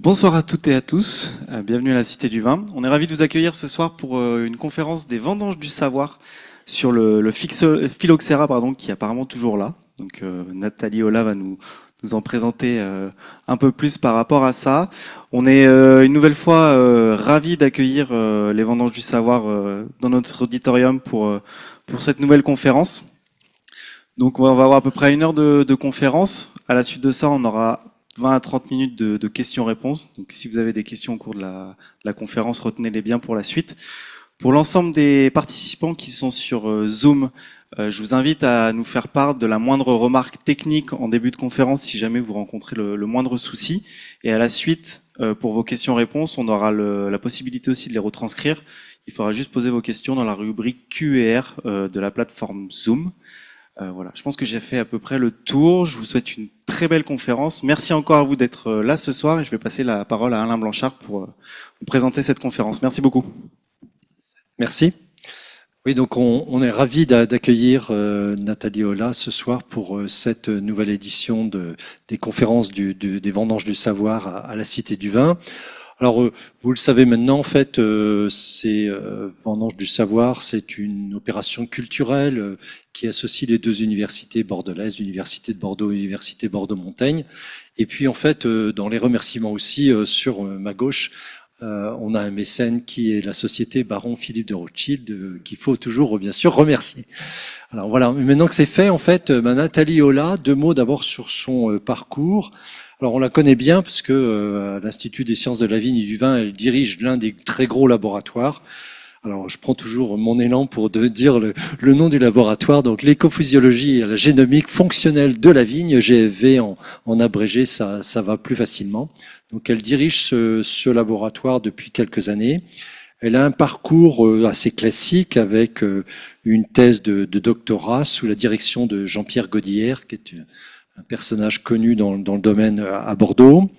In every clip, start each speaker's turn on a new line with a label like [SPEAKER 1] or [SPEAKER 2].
[SPEAKER 1] Bonsoir à toutes et à tous, euh, bienvenue à la Cité du Vin. On est ravi de vous accueillir ce soir pour euh, une conférence des vendanges du savoir sur le, le pardon, qui est apparemment toujours là. Donc euh, Nathalie Ola va nous, nous en présenter un peu plus par rapport à ça. On est une nouvelle fois ravis d'accueillir les vendanges du savoir dans notre auditorium pour, pour cette nouvelle conférence. Donc on va avoir à peu près une heure de, de conférence. À la suite de ça, on aura 20 à 30 minutes de, questions-réponses. Donc, si vous avez des questions au cours de la, conférence, retenez-les bien pour la suite. Pour l'ensemble des participants qui sont sur euh, Zoom, euh, je vous invite à nous faire part de la moindre remarque technique en début de conférence si jamais vous rencontrez le, moindre souci. Et à la suite, euh, pour vos questions-réponses, on aura la possibilité aussi de les retranscrire. Il faudra juste poser vos questions dans la rubrique QR de la plateforme Zoom. voilà, je pense que j'ai fait à peu près le tour. Je vous souhaite une très belle conférence. Merci encore à vous d'être euh, là ce soir et je vais passer la parole à Alain Blanchard pour euh, vous présenter cette conférence. Merci beaucoup. Merci. Oui, donc on, est ravi d'accueillir euh,
[SPEAKER 2] Nathalie Ola ce soir pour cette nouvelle édition de, des conférences du, des Vendanges du Savoir à la Cité du Vin. Alors, euh, vous le savez maintenant, en fait, euh, c'est euh, Vendange du Savoir, c'est une opération culturelle qui associe les deux universités bordelaises, l'université de Bordeaux et l'université Bordeaux-Montaigne. Et puis, en fait, dans les remerciements aussi, sur ma gauche, on a un mécène qui est la société Baron Philippe de Rothschild, qu'il faut toujours, bien sûr, remercier. Alors voilà, maintenant que c'est fait, en fait, Nathalie Ola, deux mots d'abord sur son parcours. Alors on la connaît bien parce que euh, l'Institut des sciences de la vigne et du vin, elle dirige l'un des très gros laboratoires. Alors je prends toujours mon élan pour dire le, nom du laboratoire, donc l'écophysiologie et la génomique fonctionnelle de la vigne, GFV en, abrégé, ça, va plus facilement. Donc elle dirige ce, laboratoire depuis quelques années. Elle a un parcours euh, assez classique avec euh, une thèse de, doctorat sous la direction de Jean-Pierre Godillère, qui est un personnage connu dans, le domaine euh, à Bordeaux.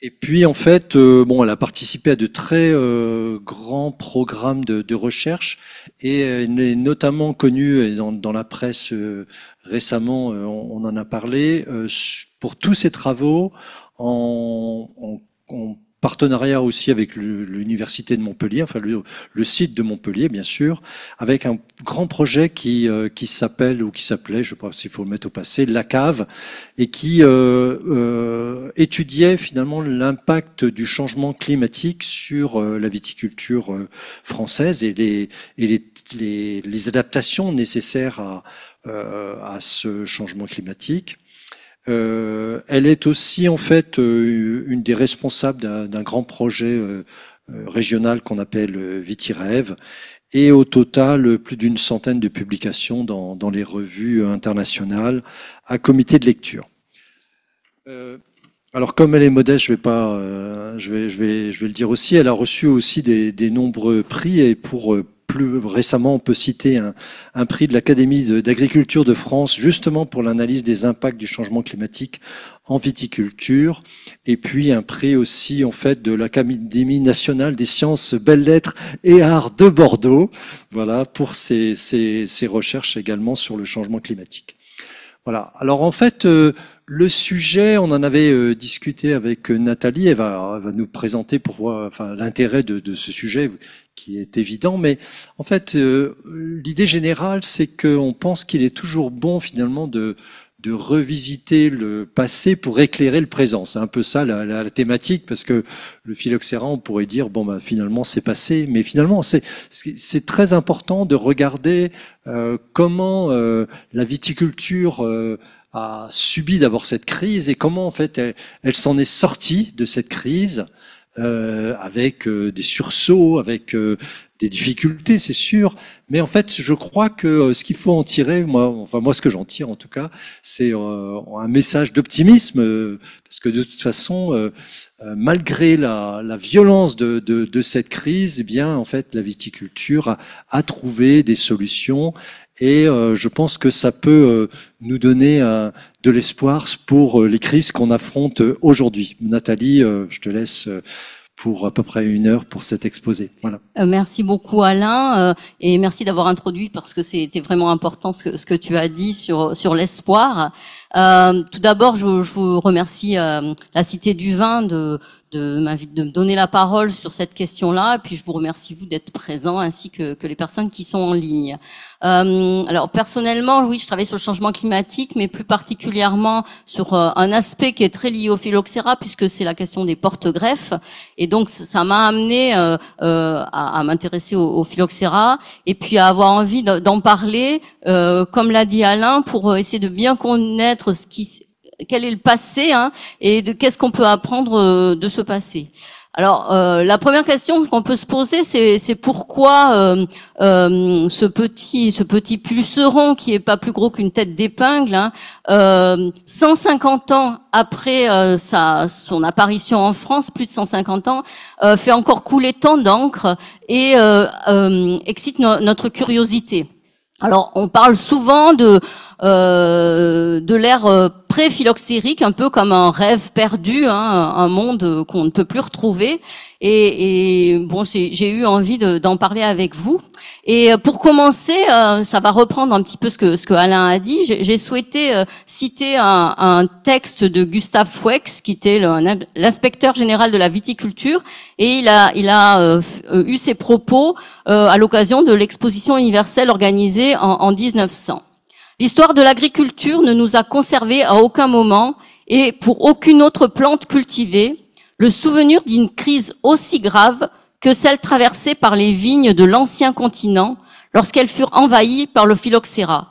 [SPEAKER 2] Et puis, en fait, euh, bon, elle a participé à de très euh, grands programmes de, recherche et elle est notamment connue dans, dans la presse récemment, on, en a parlé, pour tous ses travaux partenariat aussi avec l'université de Montpellier, enfin le, site de Montpellier bien sûr, avec un grand projet qui, euh, qui s'appelle ou qui s'appelait, je pas s'il faut le mettre au passé, la cave, et qui euh, euh, étudiait finalement l'impact du changement climatique sur la viticulture française et les, et adaptations nécessaires à, à ce changement climatique. Euh, elle est aussi en fait euh, une des responsables d'un grand projet euh, régional qu'on appelle Vitirev et au total plus d'une centaine de publications dans, les revues internationales à comité de lecture. alors comme elle est modeste, je vais pas, je vais, je vais, je vais le dire aussi. Elle a reçu aussi des, des nombreux prix et pour plus récemment, on peut citer un, prix de l'Académie d'agriculture de, France, justement pour l'analyse des impacts du changement climatique en viticulture, et puis un prix aussi en fait de l'Académie nationale des sciences, belles lettres et arts de Bordeaux, voilà pour ses, recherches également sur le changement climatique. Voilà. Alors en fait, euh, le sujet, on en avait euh, discuté avec Nathalie, elle va, va, nous présenter pour enfin, l'intérêt de, de, ce sujet qui est évident, mais en fait, euh, l'idée générale, c'est qu'on pense qu'il est toujours bon finalement de, de revisiter le passé pour éclairer le présent. C'est un peu ça la, la, thématique, parce que le phylloxéra, on pourrait dire, bon, bah, finalement, c'est passé, mais finalement, c'est très important de regarder euh, comment euh, la viticulture a subi d'abord cette crise et comment, en fait, elle, elle s'en est sortie de cette crise euh, avec euh, des sursauts, avec euh, des difficultés, c'est sûr. Mais en fait, je crois que euh, ce qu'il faut en tirer, moi, enfin moi, ce que j'en tire en tout cas, c'est un message d'optimisme, parce que de toute façon, malgré la, la violence de, de, de, cette crise, eh bien, en fait, la viticulture a, a trouvé des solutions et euh, je pense que ça peut euh, nous donner euh, de l'espoir pour les crises qu'on affronte aujourd'hui. Nathalie, je te laisse pour à peu près une heure pour cet exposé. Voilà.
[SPEAKER 3] Merci beaucoup Alain et merci d'avoir introduit parce que c'était vraiment important ce que, ce que, tu as dit sur, sur l'espoir. Euh, tout d'abord, je, vous remercie la Cité du Vin de, de, de me donner la parole sur cette question-là. Et puis, je vous remercie, vous, d'être présents, ainsi que, que, les personnes qui sont en ligne. Euh, alors, personnellement, oui, je travaille sur le changement climatique, mais plus particulièrement sur euh, un aspect qui est très lié au phylloxéra, puisque c'est la question des porte-greffes. Et donc, ça m'a amené euh, euh, à, à m'intéresser au, au, phylloxéra et puis à avoir envie d'en parler, euh, comme l'a dit Alain, pour essayer de bien connaître ce qui quel est le passé hein, et de qu'est-ce qu'on peut apprendre euh, de ce passé. Alors, euh, la première question qu'on peut se poser, c'est pourquoi euh, ce petit ce petit puceron qui est pas plus gros qu'une tête d'épingle, 150 hein, ans après sa son apparition en France, plus de 150 ans, fait encore couler tant d'encre et excite notre curiosité. Alors, on parle souvent de euh, de l'ère euh, pré-phylloxérique, un peu comme un rêve perdu, hein, un monde qu'on ne peut plus retrouver. Et, bon, j'ai eu envie d'en parler avec vous. Et euh, pour commencer, ça va reprendre un petit peu ce que, ce que Alain a dit. J'ai souhaité citer un, texte de Gustave Fouex, qui était l'inspecteur général de la viticulture, et il a, il a eu ses propos à l'occasion de l'exposition universelle organisée en 1900. L'histoire de l'agriculture ne nous a conservé à aucun moment et pour aucune autre plante cultivée le souvenir d'une crise aussi grave que celle traversée par les vignes de l'ancien continent lorsqu'elles furent envahies par le phylloxéra.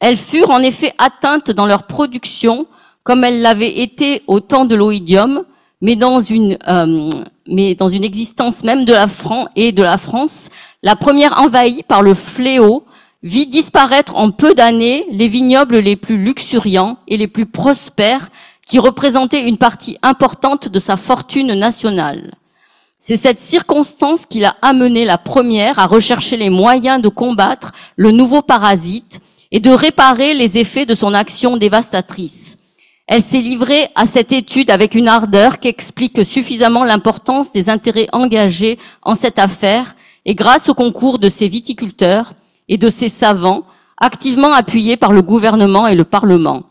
[SPEAKER 3] Elles furent en effet atteintes dans leur production comme elles l'avaient été au temps de l'oïdium, mais dans une euh, mais dans une existence même de la France et de la France, la première envahie par le fléau vit disparaître en peu d'années les vignobles les plus luxuriants et les plus prospères qui représentaient une partie importante de sa fortune nationale. C'est cette circonstance qui l'a amené la première à rechercher les moyens de combattre le nouveau parasite et de réparer les effets de son action dévastatrice. Elle s'est livrée à cette étude avec une ardeur qui explique suffisamment l'importance des intérêts engagés en cette affaire et grâce au concours de ses viticulteurs, et de ses savants, activement appuyés par le gouvernement et le Parlement.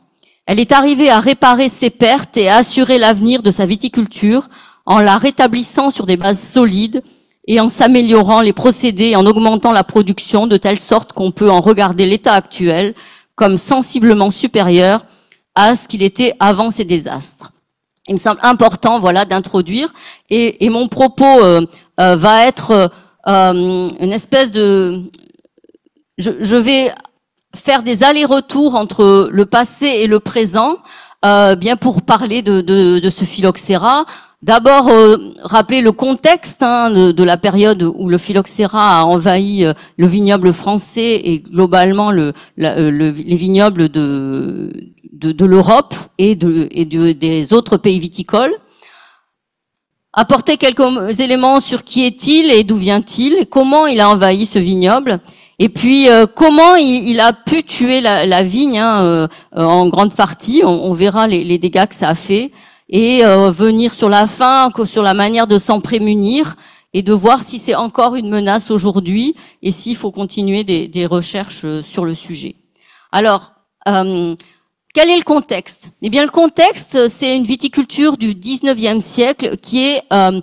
[SPEAKER 3] Elle est arrivée à réparer ses pertes et à assurer l'avenir de sa viticulture en la rétablissant sur des bases solides et en s'améliorant les procédés en augmentant la production de telle sorte qu'on peut en regarder l'état actuel comme sensiblement supérieur à ce qu'il était avant ces désastres. Il me semble important, voilà, d'introduire et, mon propos euh, euh, va être euh, une espèce de je, vais faire des allers-retours entre le passé et le présent, euh, bien pour parler de, ce phylloxéra. D'abord, euh, rappeler le contexte hein, de, la période où le phylloxéra a envahi euh, le vignoble français et globalement le, les vignobles de, l'Europe et, et des autres pays viticoles. Apporter quelques éléments sur qui est-il et d'où vient-il, et comment il a envahi ce vignoble, et puis euh, comment il, a pu tuer la, la vigne hein, euh, en grande partie, on, verra les, les, dégâts que ça a fait, et euh, venir sur la fin, sur la manière de s'en prémunir et de voir si c'est encore une menace aujourd'hui et s'il faut continuer des, des, recherches sur le sujet. Alors, quel est le contexte Eh bien, le contexte, c'est une viticulture du 19e siècle qui est un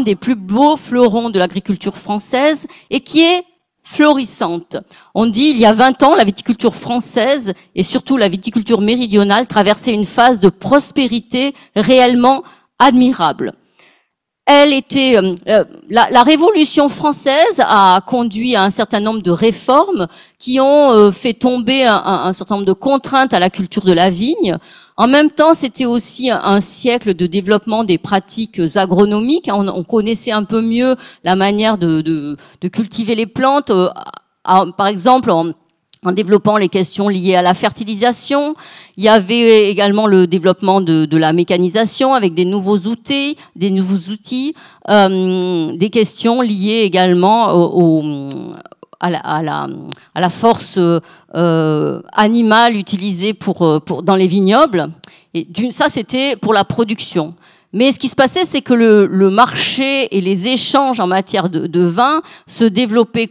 [SPEAKER 3] des plus beaux fleurons de l'agriculture française et qui est florissante. On dit, il y a 20 ans, la viticulture française et surtout la viticulture méridionale traversait une phase de prospérité réellement admirable elle était euh, euh, la, Révolution française a conduit à un certain nombre de réformes qui ont euh, fait tomber un, certain nombre de contraintes à la culture de la vigne. En même temps, c'était aussi un, siècle de développement des pratiques agronomiques. On, connaissait un peu mieux la manière de, cultiver les plantes. par exemple, en en développant les questions liées à la fertilisation. Il y avait également le développement de, la mécanisation avec des nouveaux outils, des nouveaux outils, euh, des questions liées également à, la, force euh, animale utilisée euh, pour, dans les vignobles. Et ça, c'était pour la production. Mais ce qui se passait, c'est que le, marché et les échanges en matière de, de vin se développaient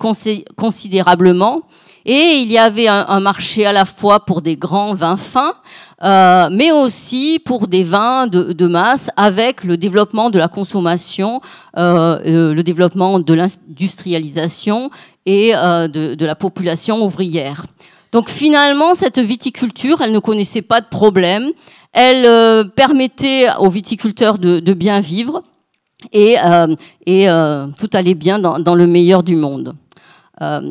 [SPEAKER 3] considérablement. Et il y avait un, marché à la fois pour des grands vins fins, euh, mais aussi pour des vins de, masse avec le développement de la consommation, euh, euh, le développement de l'industrialisation et de, la population ouvrière. Donc finalement, cette viticulture, elle ne connaissait pas de problème. Elle permettait aux viticulteurs de, bien vivre et, tout allait bien dans le meilleur du monde. Euh,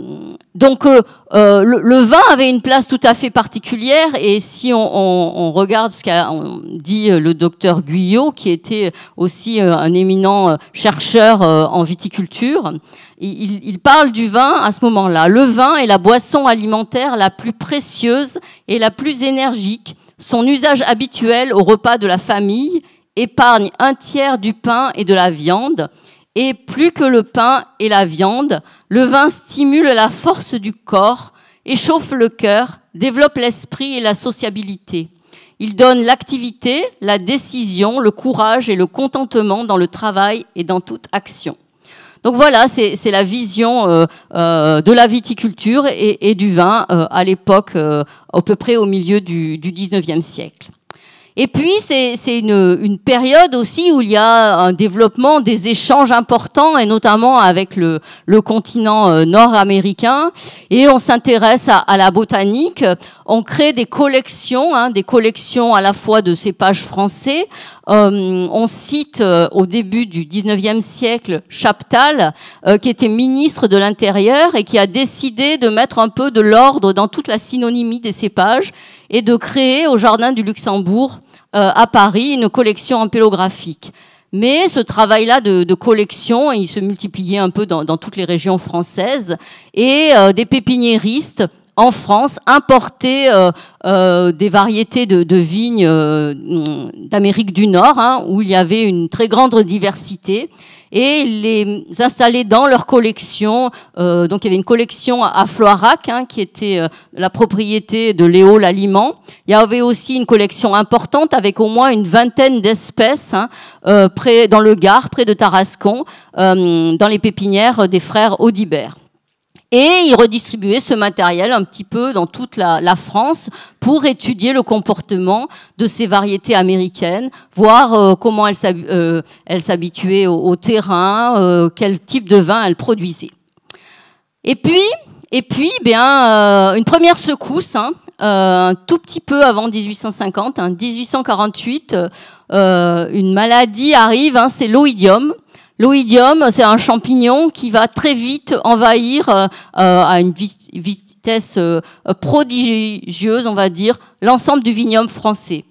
[SPEAKER 3] donc euh, euh, le, vin avait une place tout à fait particulière et si on, regarde ce qu'a dit le docteur Guyot, qui était aussi un éminent chercheur en viticulture, il, parle du vin à ce moment-là. Le vin est la boisson alimentaire la plus précieuse et la plus énergique. Son usage habituel au repas de la famille épargne un tiers du pain et de la viande et plus que le pain et la viande, le vin stimule la force du corps, échauffe le cœur, développe l'esprit et la sociabilité. Il donne l'activité, la décision, le courage et le contentement dans le travail et dans toute action. Donc voilà, c'est la vision euh, euh, de la viticulture et, du vin euh, à l'époque, à peu près au milieu du, du 19e siècle. Et puis, c'est une, une, période aussi où il y a un développement des échanges importants, et notamment avec le, le continent euh, nord-américain. Et on s'intéresse à, la botanique. On crée des collections, hein, des collections à la fois de cépages français. Euh, on cite euh, au début du 19e siècle Chaptal, qui était ministre de l'Intérieur et qui a décidé de mettre un peu de l'ordre dans toute la synonymie des cépages et de créer au Jardin du Luxembourg euh, à Paris une collection ampélographique. Mais ce travail-là de, collection, il se multipliait un peu dans, toutes les régions françaises, et euh, des pépiniéristes en France importaient euh, des variétés de, vignes d'Amérique du Nord, hein, où il y avait une très grande diversité, et les installer dans leur collection. Euh, donc il y avait une collection à Floirac, hein, qui était euh, la propriété de Léo Laliment. Il y avait aussi une collection importante avec au moins une vingtaine d'espèces hein, euh, près, dans le Gard, près de Tarascon, dans les pépinières des frères Audibert. Et il redistribuait ce matériel un petit peu dans toute la, France pour étudier le comportement de ces variétés américaines, voir euh, comment euh, elles s'habituaient au, terrain, euh, quel type de vin elles produisaient. Et puis, et puis, eh bien, une première secousse, hein, un tout petit peu avant 1850, en 1848, une maladie arrive, hein, c'est l'oïdium, L'oïdium, c'est un champignon qui va très vite envahir euh, euh, à une vitesse euh, prodigieuse, on va dire, l'ensemble du vignoble français.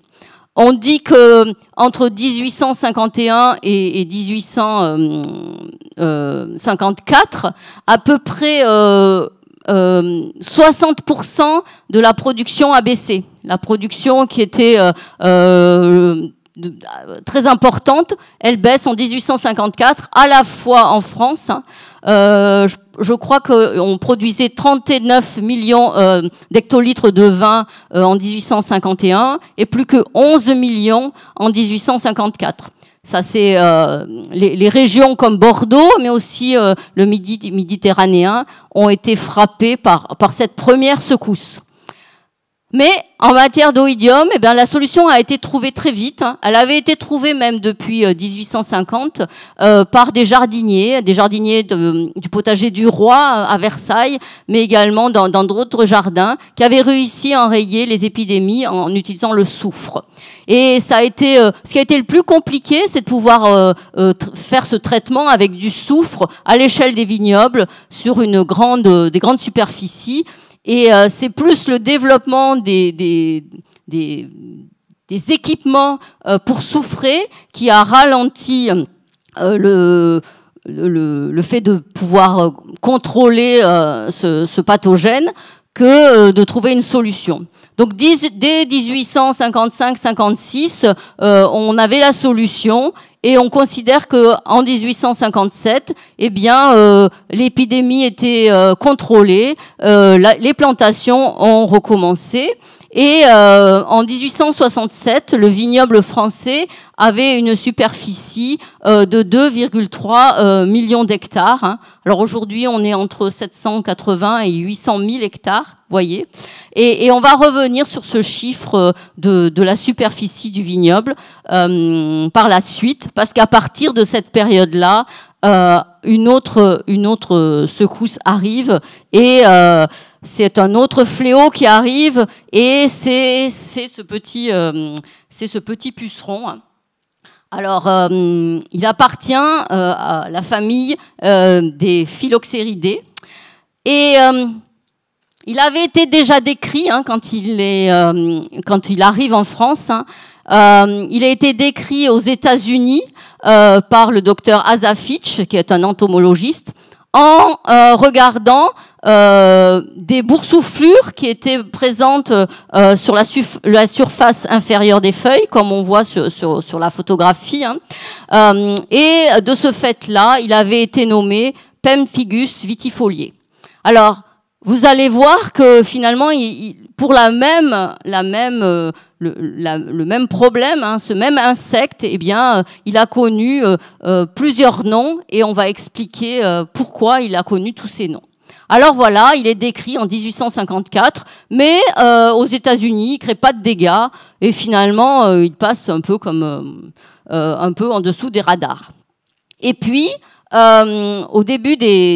[SPEAKER 3] On dit que entre 1851 et 1854, à peu près 60% de la production a baissé. La production qui était euh, très importante, elle baisse en 1854, à la fois en France. Hein. Euh, je, crois qu'on euh, produisait 39 millions d'hectolitres de vin en 1851 et plus que 11 millions en 1854. Ça, c'est les, les, régions comme Bordeaux, mais aussi le Midi méditerranéen, ont été frappées par, par cette première secousse. Mais en matière d'oïdium, eh bien, la solution a été trouvée très vite. Hein. Elle avait été trouvée même depuis 1850 euh, euh, par des jardiniers, des jardiniers du potager du roi euh, à Versailles, mais également dans d'autres jardins, qui avaient réussi à enrayer les épidémies en utilisant le soufre. Et ça a été, ce qui a été le plus compliqué, c'est de pouvoir faire ce traitement avec du soufre à l'échelle des vignobles sur une grande, des grandes superficies. Et euh, c'est plus le développement des, équipements euh, pour souffrer qui a ralenti euh, le, fait de pouvoir contrôler ce pathogène que de trouver une solution. Donc dès 1855-56, euh, on avait la solution et on considère que en 1857, eh bien, euh, l'épidémie était euh, contrôlée, euh, les plantations ont recommencé. Et euh, en 1867, le vignoble français avait une superficie euh, de 2,3 euh, millions d'hectares. Hein. Alors aujourd'hui, on est entre 780 et 800 000 hectares, voyez. Et, on va revenir sur ce chiffre de, la superficie du vignoble par la suite, parce qu'à partir de cette période-là, une autre une autre secousse arrive et c'est un autre fléau qui arrive et c'est ce petit euh, c'est ce petit puceron. Alors, euh, il appartient euh, à la famille des phylloxéridés et il avait été déjà décrit hein, quand il est quand il arrive en France. Hein. il a été décrit aux États-Unis par le docteur Asa qui est un entomologiste, en regardant euh, des boursouflures qui étaient présentes euh, euh, sur la, la, surface inférieure des feuilles, comme on voit sur, la photographie. Hein. et de ce fait-là, il avait été nommé Pemphigus vitifolié. Alors, vous allez voir que finalement, il, pour la même, la même, le, même problème, hein, ce même insecte, eh bien, il a connu plusieurs noms et on va expliquer pourquoi il a connu tous ces noms. Alors voilà, il est décrit en 1854, mais euh, aux États-Unis, il ne crée pas de dégâts et finalement, euh, il passe un peu comme euh, un peu en dessous des radars. Et puis, au début de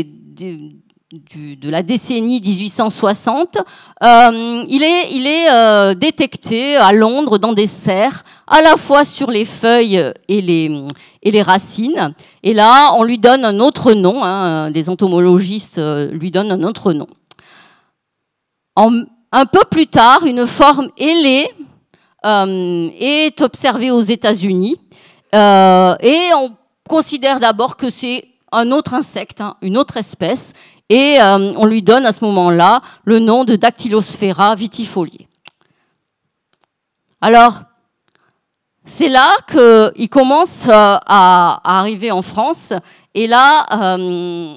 [SPEAKER 3] la décennie 1860, il est, détecté à Londres dans des serres, à la fois sur les feuilles et les, et les racines. Et là, on lui donne un autre nom, les hein, euh, entomologistes euh, lui donnent un autre nom. un peu plus tard, une forme ailée euh, est observée aux États-Unis et on considère d'abord que c'est un autre insecte, hein, une autre espèce, et on lui donne à ce moment-là le nom de Dactylosphera vitifoliae. Alors, c'est là qu'il commence euh, à, arriver en France et là, euh,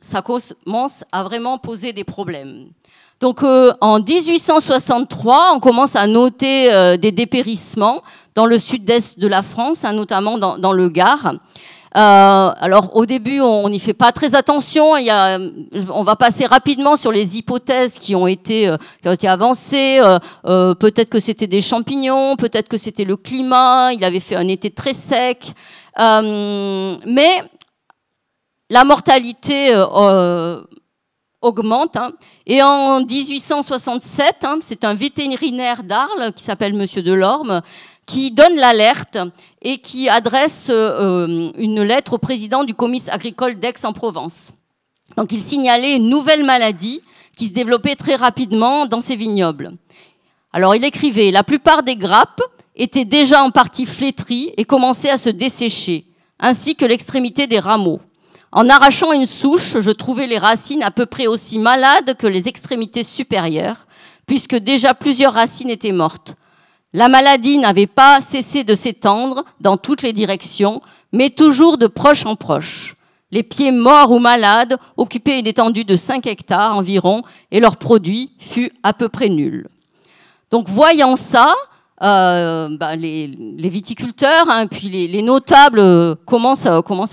[SPEAKER 3] ça commence à vraiment poser des problèmes. Donc euh, en 1863, on commence à noter des dépérissements dans le sud-est de la France, hein, notamment dans, le Gard. Euh, alors au début, on n'y fait pas très attention. Il y a, euh, on va passer rapidement sur les hypothèses qui ont été, euh, qui été avancées. peut-être que c'était des champignons, peut-être que c'était le climat. Il avait fait un été très sec. mais la mortalité augmente. Hein. Et en 1867, hein, c'est un vétérinaire d'Arles qui s'appelle Monsieur Delorme qui donne l'alerte et qui adresse euh, une lettre au président du comice agricole d'Aix-en-Provence. Donc il signalait une nouvelle maladie qui se développait très rapidement dans ces vignobles. Alors il écrivait, la plupart des grappes étaient déjà en partie flétries et commençaient à se dessécher, ainsi que l'extrémité des rameaux. En arrachant une souche, je trouvais les racines à peu près aussi malades que les extrémités supérieures, puisque déjà plusieurs racines étaient mortes. La maladie n'avait pas cessé de s'étendre dans toutes les directions, mais toujours de proche en proche. Les pieds morts ou malades occupaient une étendue de 5 hectares environ et leur produit fut à peu près nul. Donc voyant ça, euh, bah, les, viticulteurs, hein, puis les, notables euh, commencent,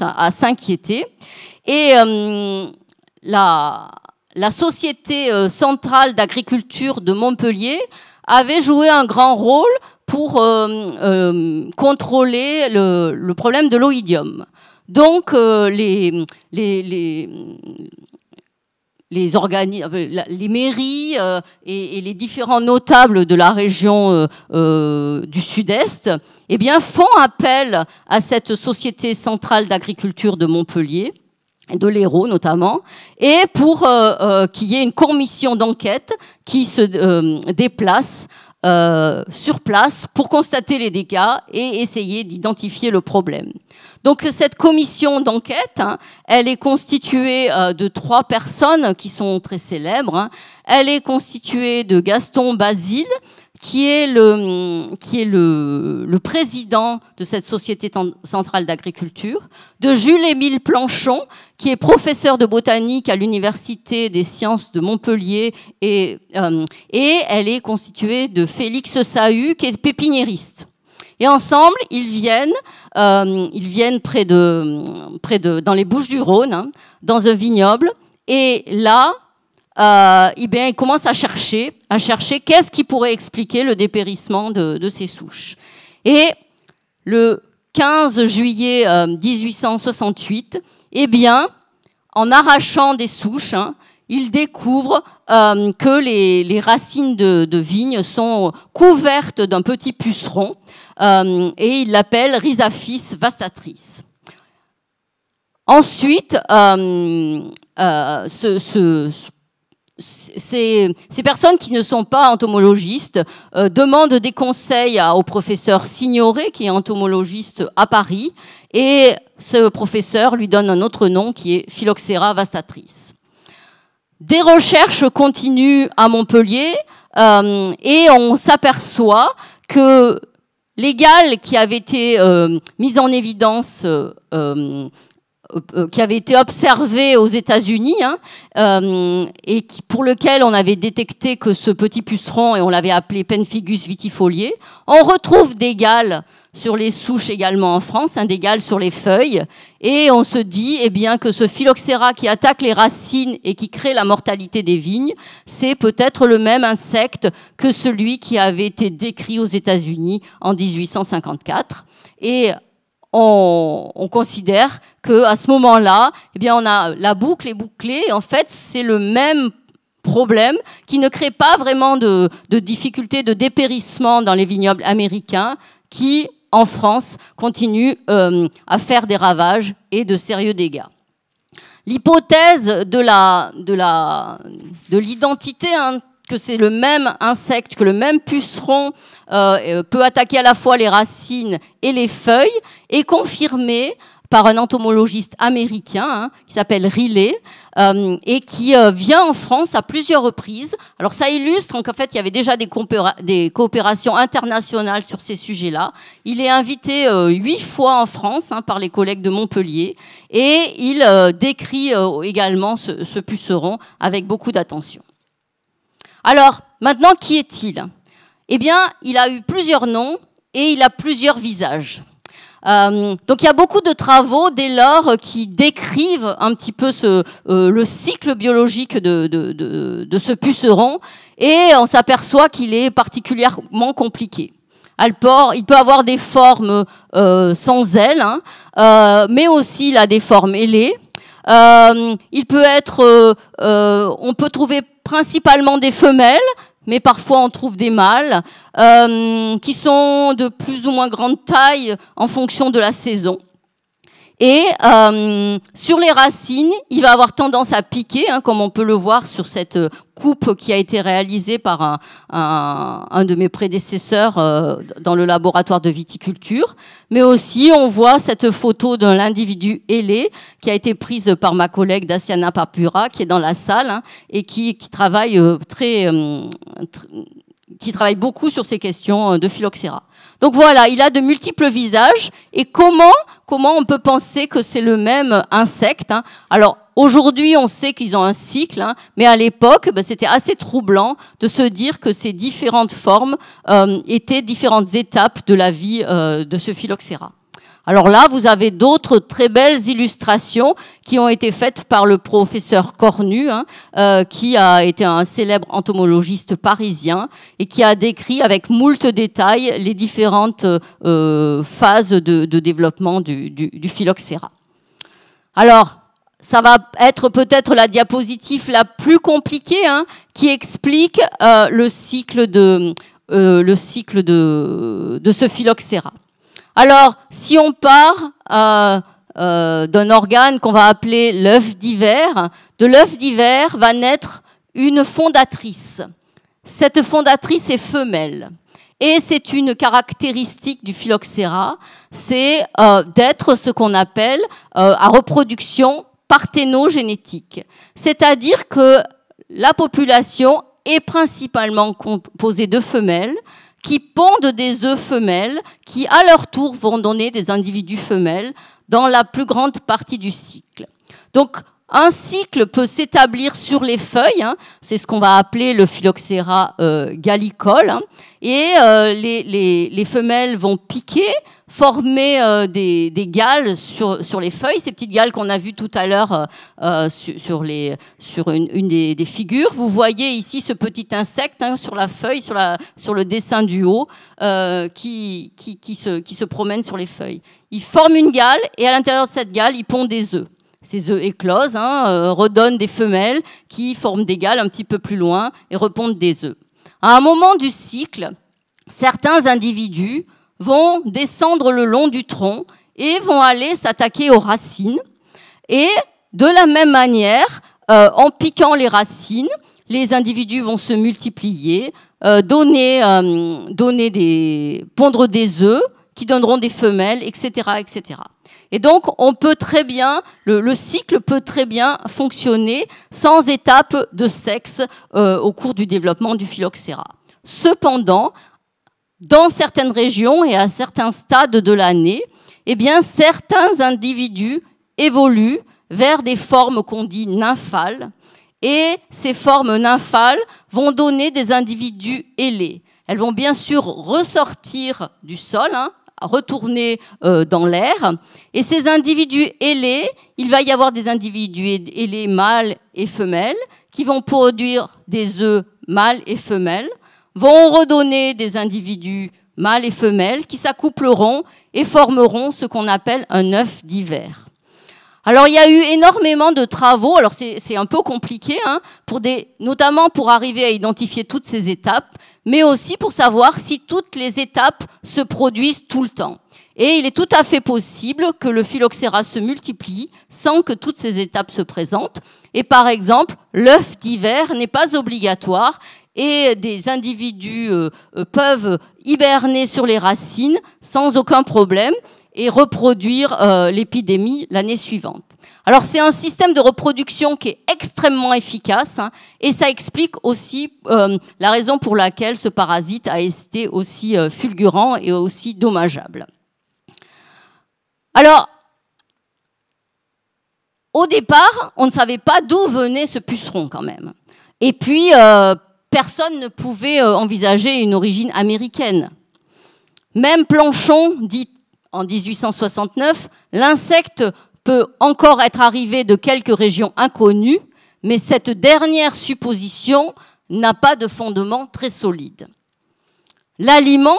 [SPEAKER 3] à, s'inquiéter. Et euh, la Société centrale d'agriculture de Montpellier avait joué un grand rôle pour euh, euh, contrôler le, problème de l'oïdium. Donc, euh, les, les, les mairies et, les différents notables de la région du Sud-Est eh bien, font appel à cette Société centrale d'agriculture de Montpellier de l'Hérault notamment, et pour euh, euh, qu'il y ait une commission d'enquête qui se euh, déplace sur place pour constater les dégâts et essayer d'identifier le problème. Donc cette commission d'enquête, hein, elle est constituée de trois personnes qui sont très célèbres. Hein. Elle est constituée de Gaston Basile, qui est le, qui est le, le président de cette Société centrale d'agriculture, de Jules-Émile Planchon, qui est professeur de botanique à l'Université des sciences de Montpellier, et, euh, et elle est constituée de Félix Sahu, qui est pépiniériste. Et ensemble, ils viennent, euh, ils viennent près de, près de, dans les Bouches du Rhône, hein, dans un vignoble. Et là, il euh, eh bien, commence à chercher, à chercher qu'est-ce qui pourrait expliquer le dépérissement de, ces souches. Et le 15 juillet 1868, euh, eh bien, en arrachant des souches, hein, il découvre euh, que les, racines de, de, vigne sont couvertes d'un petit puceron et il l'appelle Rhizaphis vastatris Ensuite, ce ces, personnes qui ne sont pas entomologistes euh, demandent des conseils au professeur Signoret, qui est entomologiste à Paris, et ce professeur lui donne un autre nom qui est Phylloxera vastatrice. Des recherches continuent à Montpellier euh, et on s'aperçoit que les qui avait été euh, mis en évidence euh, euh, qui avait été observé aux États-Unis hein, euh, et pour lequel on avait détecté que ce petit puceron, et on l'avait appelé Penfigus vitifolié, on retrouve des gales sur les souches également en France, hein, des gales sur les feuilles, et on se dit eh bien, que ce phylloxéra qui attaque les racines et qui crée la mortalité des vignes, c'est peut-être le même insecte que celui qui avait été décrit aux États-Unis en 1854. Et on, considère que à ce moment-là, eh bien, on a la boucle est bouclée. en fait, c'est le même problème qui ne crée pas vraiment de, difficultés de dépérissement dans les vignobles américains, qui en France continuent euh, à faire des ravages et de sérieux dégâts. L'hypothèse de l'identité hein, que c'est le même insecte, que le même puceron euh, euh, peut attaquer à la fois les racines et les feuilles, et confirmé par un entomologiste américain hein, qui s'appelle Riley euh, et qui vient en France à plusieurs reprises. Alors ça illustre qu'en fait il y avait déjà des, coopérations internationales sur ces sujets-là. Il est invité huit fois en France hein, par les collègues de Montpellier et il décrit également ce puceron avec beaucoup d'attention. Alors maintenant qui est-il eh bien, il a eu plusieurs noms et il a plusieurs visages. Euh, donc il y a beaucoup de travaux dès lors qui décrivent un petit peu euh, le cycle biologique de, ce puceron et on s'aperçoit qu'il est particulièrement compliqué. il peut avoir des formes euh, sans ailes, hein, mais aussi il a des formes ailées. il peut être, on peut trouver principalement des femelles, mais parfois on trouve des mâles euh, qui sont de plus ou moins grande taille en fonction de la saison. Et euh, sur les racines, il va avoir tendance à piquer, hein, comme on peut le voir sur cette euh, coupe qui a été réalisée par un, un, un de mes prédécesseurs euh, dans le laboratoire de viticulture. Mais aussi, on voit cette photo d'un individu ailé qui a été prise par ma collègue Daciana Papura, qui est dans la salle hein, et qui, qui travaille euh, très, très, qui travaille beaucoup sur ces questions de phylloxéra. Donc voilà, il a de multiples visages. Et comment, comment on peut penser que c'est le même insecte hein Alors aujourd'hui, on sait qu'ils ont un cycle, hein, mais à l'époque, ben, c'était assez troublant de se dire que ces différentes formes euh, étaient différentes étapes de la vie euh, de ce phylloxéra. Alors là, vous avez d'autres très belles illustrations qui ont été faites par le professeur Cornu, hein, euh, qui a été un célèbre entomologiste parisien et qui a décrit avec moult détails les différentes euh, phases de, développement du, du, phylloxéra. Alors, ça va être peut-être la diapositive la plus compliquée hein, qui explique euh, le cycle de le cycle de ce phylloxéra. Alors, si on part euh, euh, d'un organe qu'on va appeler l'œuf d'hiver, de l'œuf d'hiver va naître une fondatrice. Cette fondatrice est femelle. Et c'est une caractéristique du phylloxéra, c'est euh, d'être ce qu'on appelle à reproduction parthénogénétique. C'est-à-dire que la population est principalement composée de femelles qui pondent des œufs femelles, qui à leur tour vont donner des individus femelles dans la plus grande partie du cycle. Donc un cycle peut s'établir sur les feuilles, hein. c'est ce qu'on va appeler le phylloxéra euh, gallicole, hein. et euh, les, femelles vont piquer, former euh, des, des, galles sur, les feuilles, ces petites gales qu'on a vues tout à l'heure euh, euh, sur, une, des, figures. Vous voyez ici ce petit insecte hein, sur la feuille, sur, le dessin du haut, qui, se, promène sur les feuilles. Il forme une gale et à l'intérieur de cette gale, il pond des œufs ces œufs éclosent, hein, redonnent des femelles qui forment des gales un petit peu plus loin et repondent des œufs. À un moment du cycle, certains individus vont descendre le long du tronc et vont aller s'attaquer aux racines. Et de la même manière, euh, en piquant les racines, les individus vont se multiplier, euh, donner, euh, donner des, pondre des œufs qui donneront des femelles, etc., etc. Et donc, on peut très bien, le, cycle peut très bien fonctionner sans étape de sexe au cours du développement du phylloxéra. Cependant, dans certaines régions et à certains stades de l'année, eh bien, certains individus évoluent vers des formes qu'on dit nymphales. Et ces formes nymphales vont donner des individus ailés. Elles vont bien sûr ressortir du sol, hein, retourner euh, dans l'air. Et ces individus ailés, il va y avoir des individus ailés mâles et femelles qui vont produire des œufs mâles et femelles vont redonner des individus mâles et femelles qui s'accoupleront et formeront ce qu'on appelle un œuf d'hiver. Alors il y a eu énormément de travaux, alors c'est un peu compliqué, hein, notamment pour arriver à identifier toutes ces étapes, mais aussi pour savoir si toutes les étapes se produisent tout le temps. Et il est tout à fait possible que le phylloxéra se multiplie sans que toutes ces étapes se présentent. Et par exemple, l'œuf d'hiver n'est pas obligatoire et des individus euh, euh, peuvent hiberner sur les racines sans aucun problème et reproduire euh, l'épidémie l'année suivante. Alors c'est un système de reproduction qui est extrêmement efficace hein, et ça explique aussi la raison pour laquelle ce parasite a été aussi fulgurant et aussi dommageable. Alors, au départ, on ne savait pas d'où venait ce puceron quand même. Et puis, personne ne pouvait euh, envisager une origine américaine. Même Planchon dit en 1869, l'insecte peut encore être arrivé de quelques régions inconnues, mais cette dernière supposition n'a pas de fondement très solide. L'aliment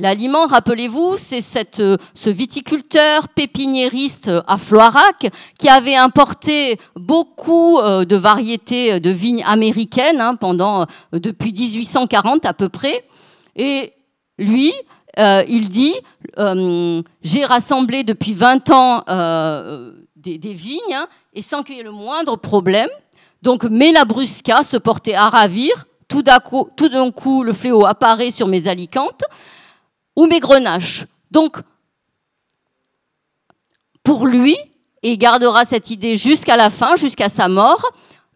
[SPEAKER 3] L'aliment, rappelez-vous, c'est euh, ce viticulteur pépiniériste euh, à Floirac qui avait importé beaucoup euh, de variétés de vignes américaines hein, pendant depuis 1840 à peu près. Et lui, il dit j'ai rassemblé depuis 20 ans des, vignes hein, et sans qu'il y ait le moindre problème. Donc, mais la se portait à ravir. Tout d'un coup, le fléau apparaît sur mes alicantes ou mes Donc, pour lui, et il gardera cette idée jusqu'à la fin, jusqu'à sa mort,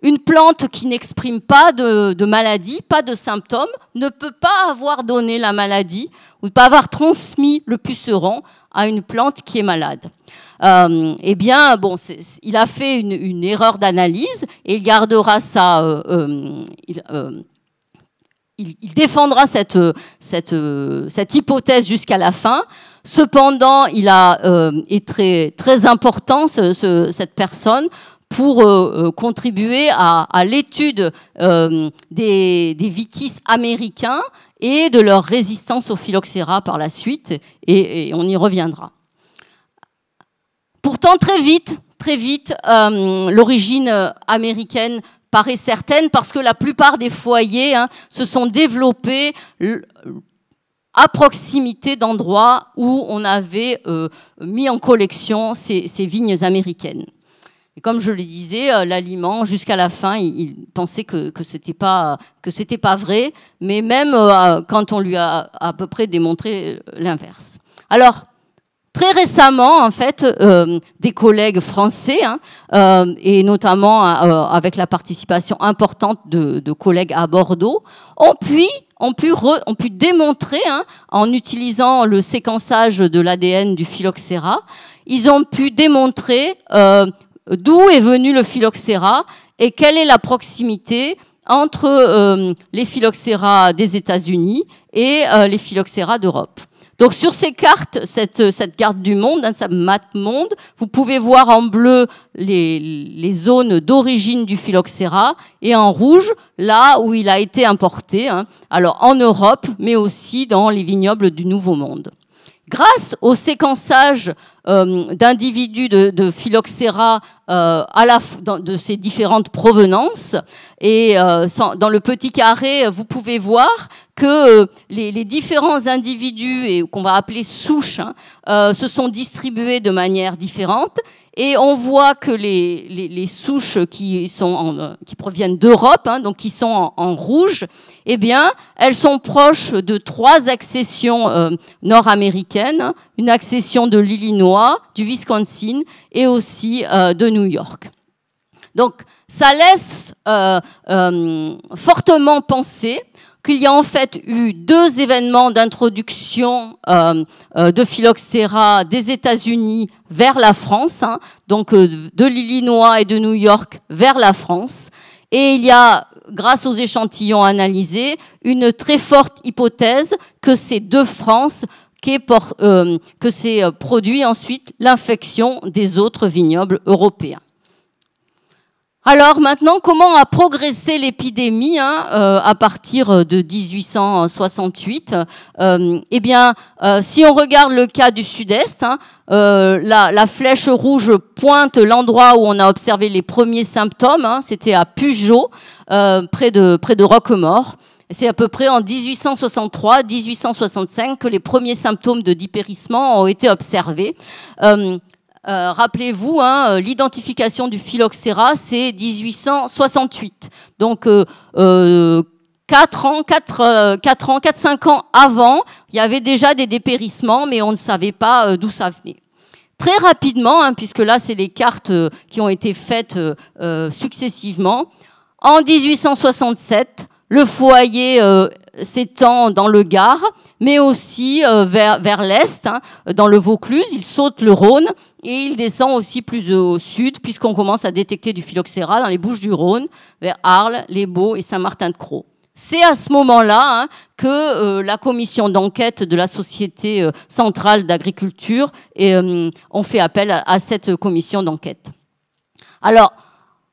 [SPEAKER 3] une plante qui n'exprime pas de, maladie, pas de symptômes, ne peut pas avoir donné la maladie ou ne pas avoir transmis le puceron à une plante qui est malade. Euh, eh bien, bon, il a fait une, erreur d'analyse et il gardera sa il, défendra cette, euh, euh, cette, hypothèse jusqu'à la fin. Cependant, il a euh, est très, très important cette personne pour contribuer à, l'étude des, vitis américains et de leur résistance au phylloxéra par la suite, et, on y reviendra. Pourtant, très vite, très vite, l'origine américaine paraît certaine parce que la plupart des foyers hein, se sont développés à proximité d'endroits où on avait euh, mis en collection ces, vignes américaines. Et comme je le disais, euh, l'aliment, jusqu'à la fin, il, pensait que, que ce n'était pas, pas, vrai, mais même euh, quand on lui a à peu près démontré l'inverse. Alors, Très récemment, en fait, euh, des collègues français, hein, euh, et notamment euh, avec la participation importante de, collègues à Bordeaux, ont pu, ont pu, ont pu démontrer, hein, en utilisant le séquençage de l'ADN du phylloxéra, ils ont pu démontrer d'où est venu le phylloxéra et quelle est la proximité entre les phylloxéra des États-Unis et les Phylloxéra d'Europe. Donc sur ces cartes, cette, carte du monde, hein, map monde, vous pouvez voir en bleu les, zones d'origine du phylloxéra et en rouge là où il a été importé, hein. alors en Europe, mais aussi dans les vignobles du Nouveau Monde grâce au séquençage euh, d'individus de, de, euh, de ces différentes provenances, et euh, dans le petit carré, vous pouvez voir que les, différents individus, qu'on va appeler souches, hein, se sont distribués de manière différente, et on voit que les, souches qui, sont euh, qui proviennent d'Europe, hein, donc qui sont en, rouge, eh bien, elles sont proches de trois accessions euh, nord-américaines, une accession de l'Illinois, du Wisconsin et aussi euh, de New York. Donc, ça laisse fortement penser qu'il y a en fait eu deux événements d'introduction euh, euh, de phylloxéra des États-Unis vers la France, hein, donc euh, de l'Illinois et de New York vers la France. Et il y a, grâce aux échantillons analysés, une très forte hypothèse que c'est de France que s'est produit ensuite l'infection des autres vignobles européens. Alors maintenant, comment a progressé l'épidémie hein, euh, à partir euh, de 1868 euh, Eh bien, euh, si on regarde le cas du sud-est, hein, la, flèche rouge pointe l'endroit où on a observé les premiers symptômes. Hein, c'était à Pugeot, près de près de Roquemort. C'est à peu près en 1863-1865 que les premiers symptômes de dipérissement ont été observés. Euh, euh, rappelez-vous, hein, euh, l'identification du phylloxera, c'est 1868. Donc, 4 euh, ans, 4, ans, 4, 5 ans avant, il y avait déjà des dépérissements, mais on ne savait pas d'où ça venait. Très rapidement, hein, puisque là, c'est les cartes qui ont été faites successivement, en 1867, le foyer s'étend dans le Gard, mais aussi vers, vers l'Est, hein, dans le Vaucluse. Il saute le Rhône et il descend aussi plus au sud, puisqu'on commence à détecter du phylloxéra dans les Bouches du Rhône, vers Arles, Les Baux et Saint-Martin-de-Croix. C'est à ce moment-là hein, que euh, la commission d'enquête de la Société euh, centrale d'agriculture, euh, on fait appel à, cette commission d'enquête. Alors,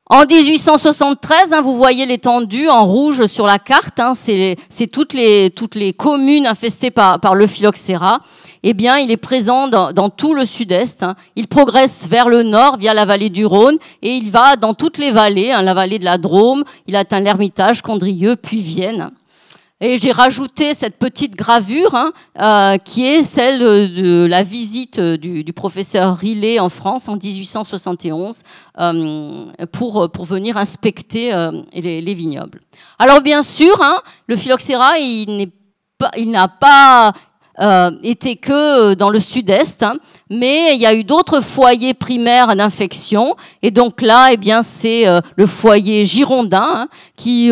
[SPEAKER 3] en 1873, hein, vous voyez l'étendue en rouge sur la carte, hein, c'est toutes les, communes infestées par, par le phylloxéra eh bien, il est présent dans, tout le sud-est. Hein. Il progresse vers le nord via la vallée du Rhône et il va dans toutes les vallées, hein, la vallée de la Drôme, il atteint l'Ermitage, Condrieu, puis Vienne. Et j'ai rajouté cette petite gravure hein, euh, qui est celle de la visite du, professeur Rillet en France en 1871 euh, pour, pour venir inspecter euh, les, vignobles. Alors bien sûr, le phylloxéra, il n'est pas, il n'a pas, euh, était que euh, dans le sud-est, hein. mais il y a eu d'autres foyers primaires d'infection. Et donc là, eh bien, c'est euh, le foyer girondin hein, qui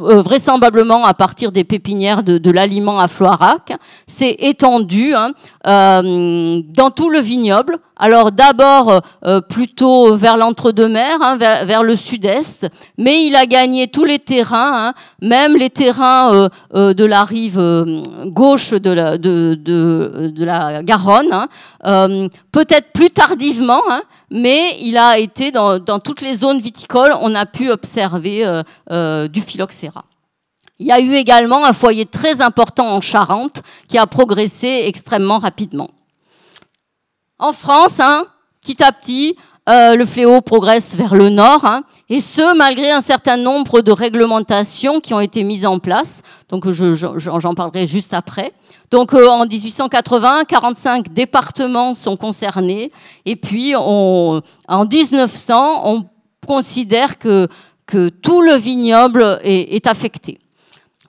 [SPEAKER 3] euh, vraisemblablement à partir des pépinières de, l'aliment à Floirac. s'est étendu hein, euh, dans tout le vignoble. Alors d'abord euh, plutôt vers l'entre-deux-mers, hein, vers, le sud-est, mais il a gagné tous les terrains, hein, même les terrains de la rive gauche de la, de, de la Garonne, peut-être plus tardivement mais il a été dans, toutes les zones viticoles, on a pu observer euh, euh, du phylloxéra. Il y a eu également un foyer très important en Charente qui a progressé extrêmement rapidement. En France, hein, petit à petit, euh, le fléau progresse vers le nord, hein. et ce, malgré un certain nombre de réglementations qui ont été mises en place. Donc, j'en parlerai juste après. Donc, euh, en 1880, 45 départements sont concernés, et puis en 1900, on considère que, tout le vignoble est affecté.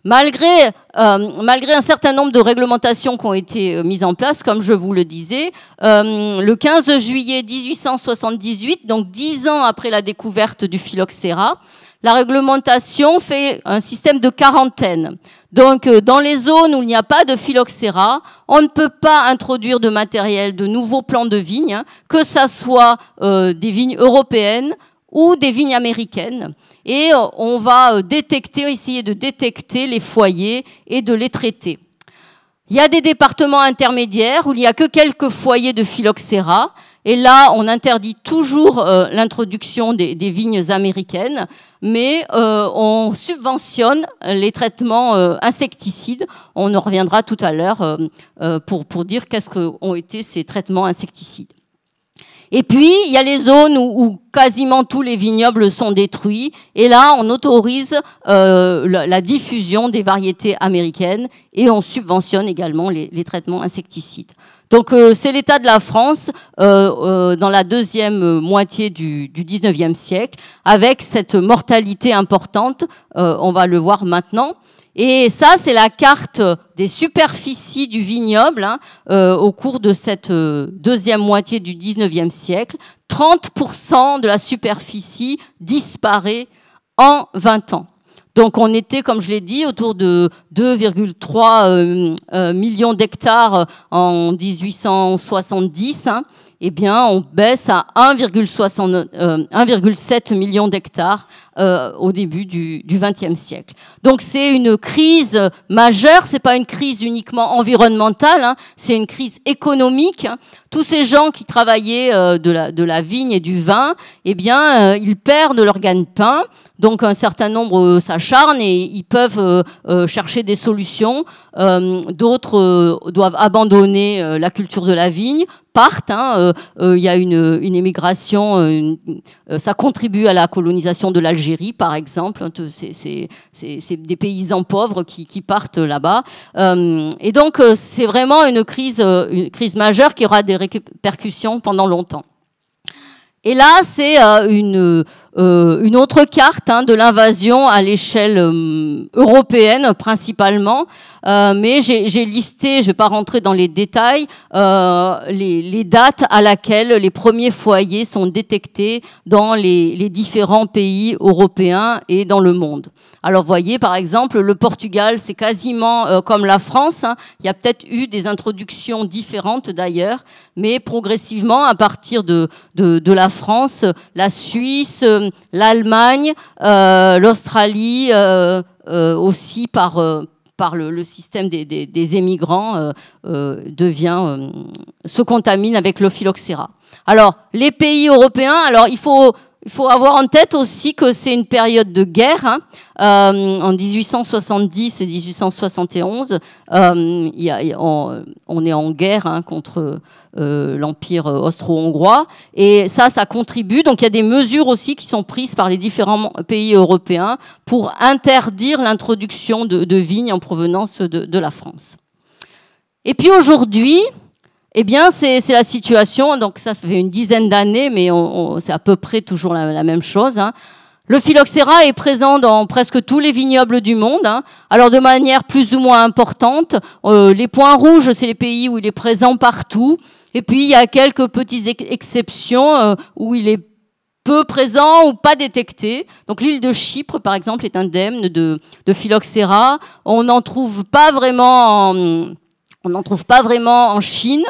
[SPEAKER 3] Euh, malgré, un certain nombre de réglementations qui ont été euh, mises en place, comme je vous le disais, euh, le 15 juillet 1878, donc dix ans après la découverte du phylloxéra, la réglementation fait un système de quarantaine. Donc, dans les zones où il n'y a pas de phylloxéra, on ne peut pas introduire de matériel, de nouveaux plants de vignes, hein, que ce soit des vignes européennes, ou des vignes américaines. Et euh, on va euh, détecter, essayer de détecter les foyers et de les traiter. Il y a des départements intermédiaires où il n'y a que quelques foyers de phylloxéra. Et là, on interdit toujours euh, l'introduction des, vignes américaines, mais on subventionne les traitements insecticides. On en reviendra tout à l'heure pour, pour dire qu'est-ce qu'ont été ces traitements insecticides. Et puis, il y a les zones où, quasiment tous les vignobles sont détruits. Et là, on autorise euh, la, diffusion des variétés américaines et on subventionne également les, traitements insecticides. Donc, euh, c'est l'état de la France euh, dans la deuxième moitié du, du 19e siècle, avec cette mortalité importante, on va le voir maintenant. Et ça, c'est la carte des superficies du vignoble hein, euh, au cours de cette euh, deuxième moitié du 19e siècle. 30% de la superficie disparaît en 20 ans. Donc on était, comme je l'ai dit, autour de 2,3 euh, millions d'hectares en 1870 eh bien, on baisse à 1,7 euh, million d'hectares euh, au début du XXe siècle. Donc c'est une crise majeure, c'est pas une crise uniquement environnementale, hein. c'est une crise économique. Tous ces gens qui travaillaient euh, de, la, de, la, vigne et du vin, eh bien, ils perdent leur gagne-pain. Donc un certain nombre euh, s'acharnent et ils peuvent euh, euh, chercher des solutions. D'autres doivent abandonner la culture de la vigne, partent. Hein, il y a une, émigration, ça contribue à la colonisation de l'Algérie, par exemple. Hein, c'est des paysans pauvres qui, qui partent là-bas. et donc, c'est vraiment une crise, une crise majeure qui aura des répercussions pendant longtemps. Et là, c'est une, euh, une autre carte hein, de l'invasion à l'échelle euh, européenne principalement, euh, mais j'ai listé, je ne vais pas rentrer dans les détails, les, dates à laquelle les premiers foyers sont détectés dans les, différents pays européens et dans le monde. Alors voyez par exemple le Portugal, c'est quasiment comme la France. Hein. Il y a peut-être eu des introductions différentes d'ailleurs, mais progressivement à partir de, de la France, la Suisse, l'Allemagne, euh, l'Australie, euh, euh, aussi par, par le, système des, émigrants, devient, se contamine avec le phylloxéra. Alors, les pays européens, alors il faut il faut avoir en tête aussi que c'est une période de guerre. Hein. Euh, en 1870 et 1871, euh, euh, on, est en guerre hein, contre l'Empire austro-hongrois. Et ça, ça contribue. Donc il y a des mesures aussi qui sont prises par les différents pays européens pour interdire l'introduction de, vignes en provenance de la France. Et puis aujourd'hui, eh bien, c'est la situation. Donc, ça, fait une dizaine d'années, mais c'est à peu près toujours la, même chose. Hein. Le phylloxéra est présent dans presque tous les vignobles du monde, hein. alors de manière plus ou moins importante. Euh, les points rouges, c'est les pays où il est présent partout. Et puis, il y a quelques petites exceptions euh, où il est peu présent ou pas détecté. Donc l'île de Chypre, par exemple, est indemne de, de phylloxéra. On n'en trouve pas vraiment en, on n'en trouve pas vraiment en Chine.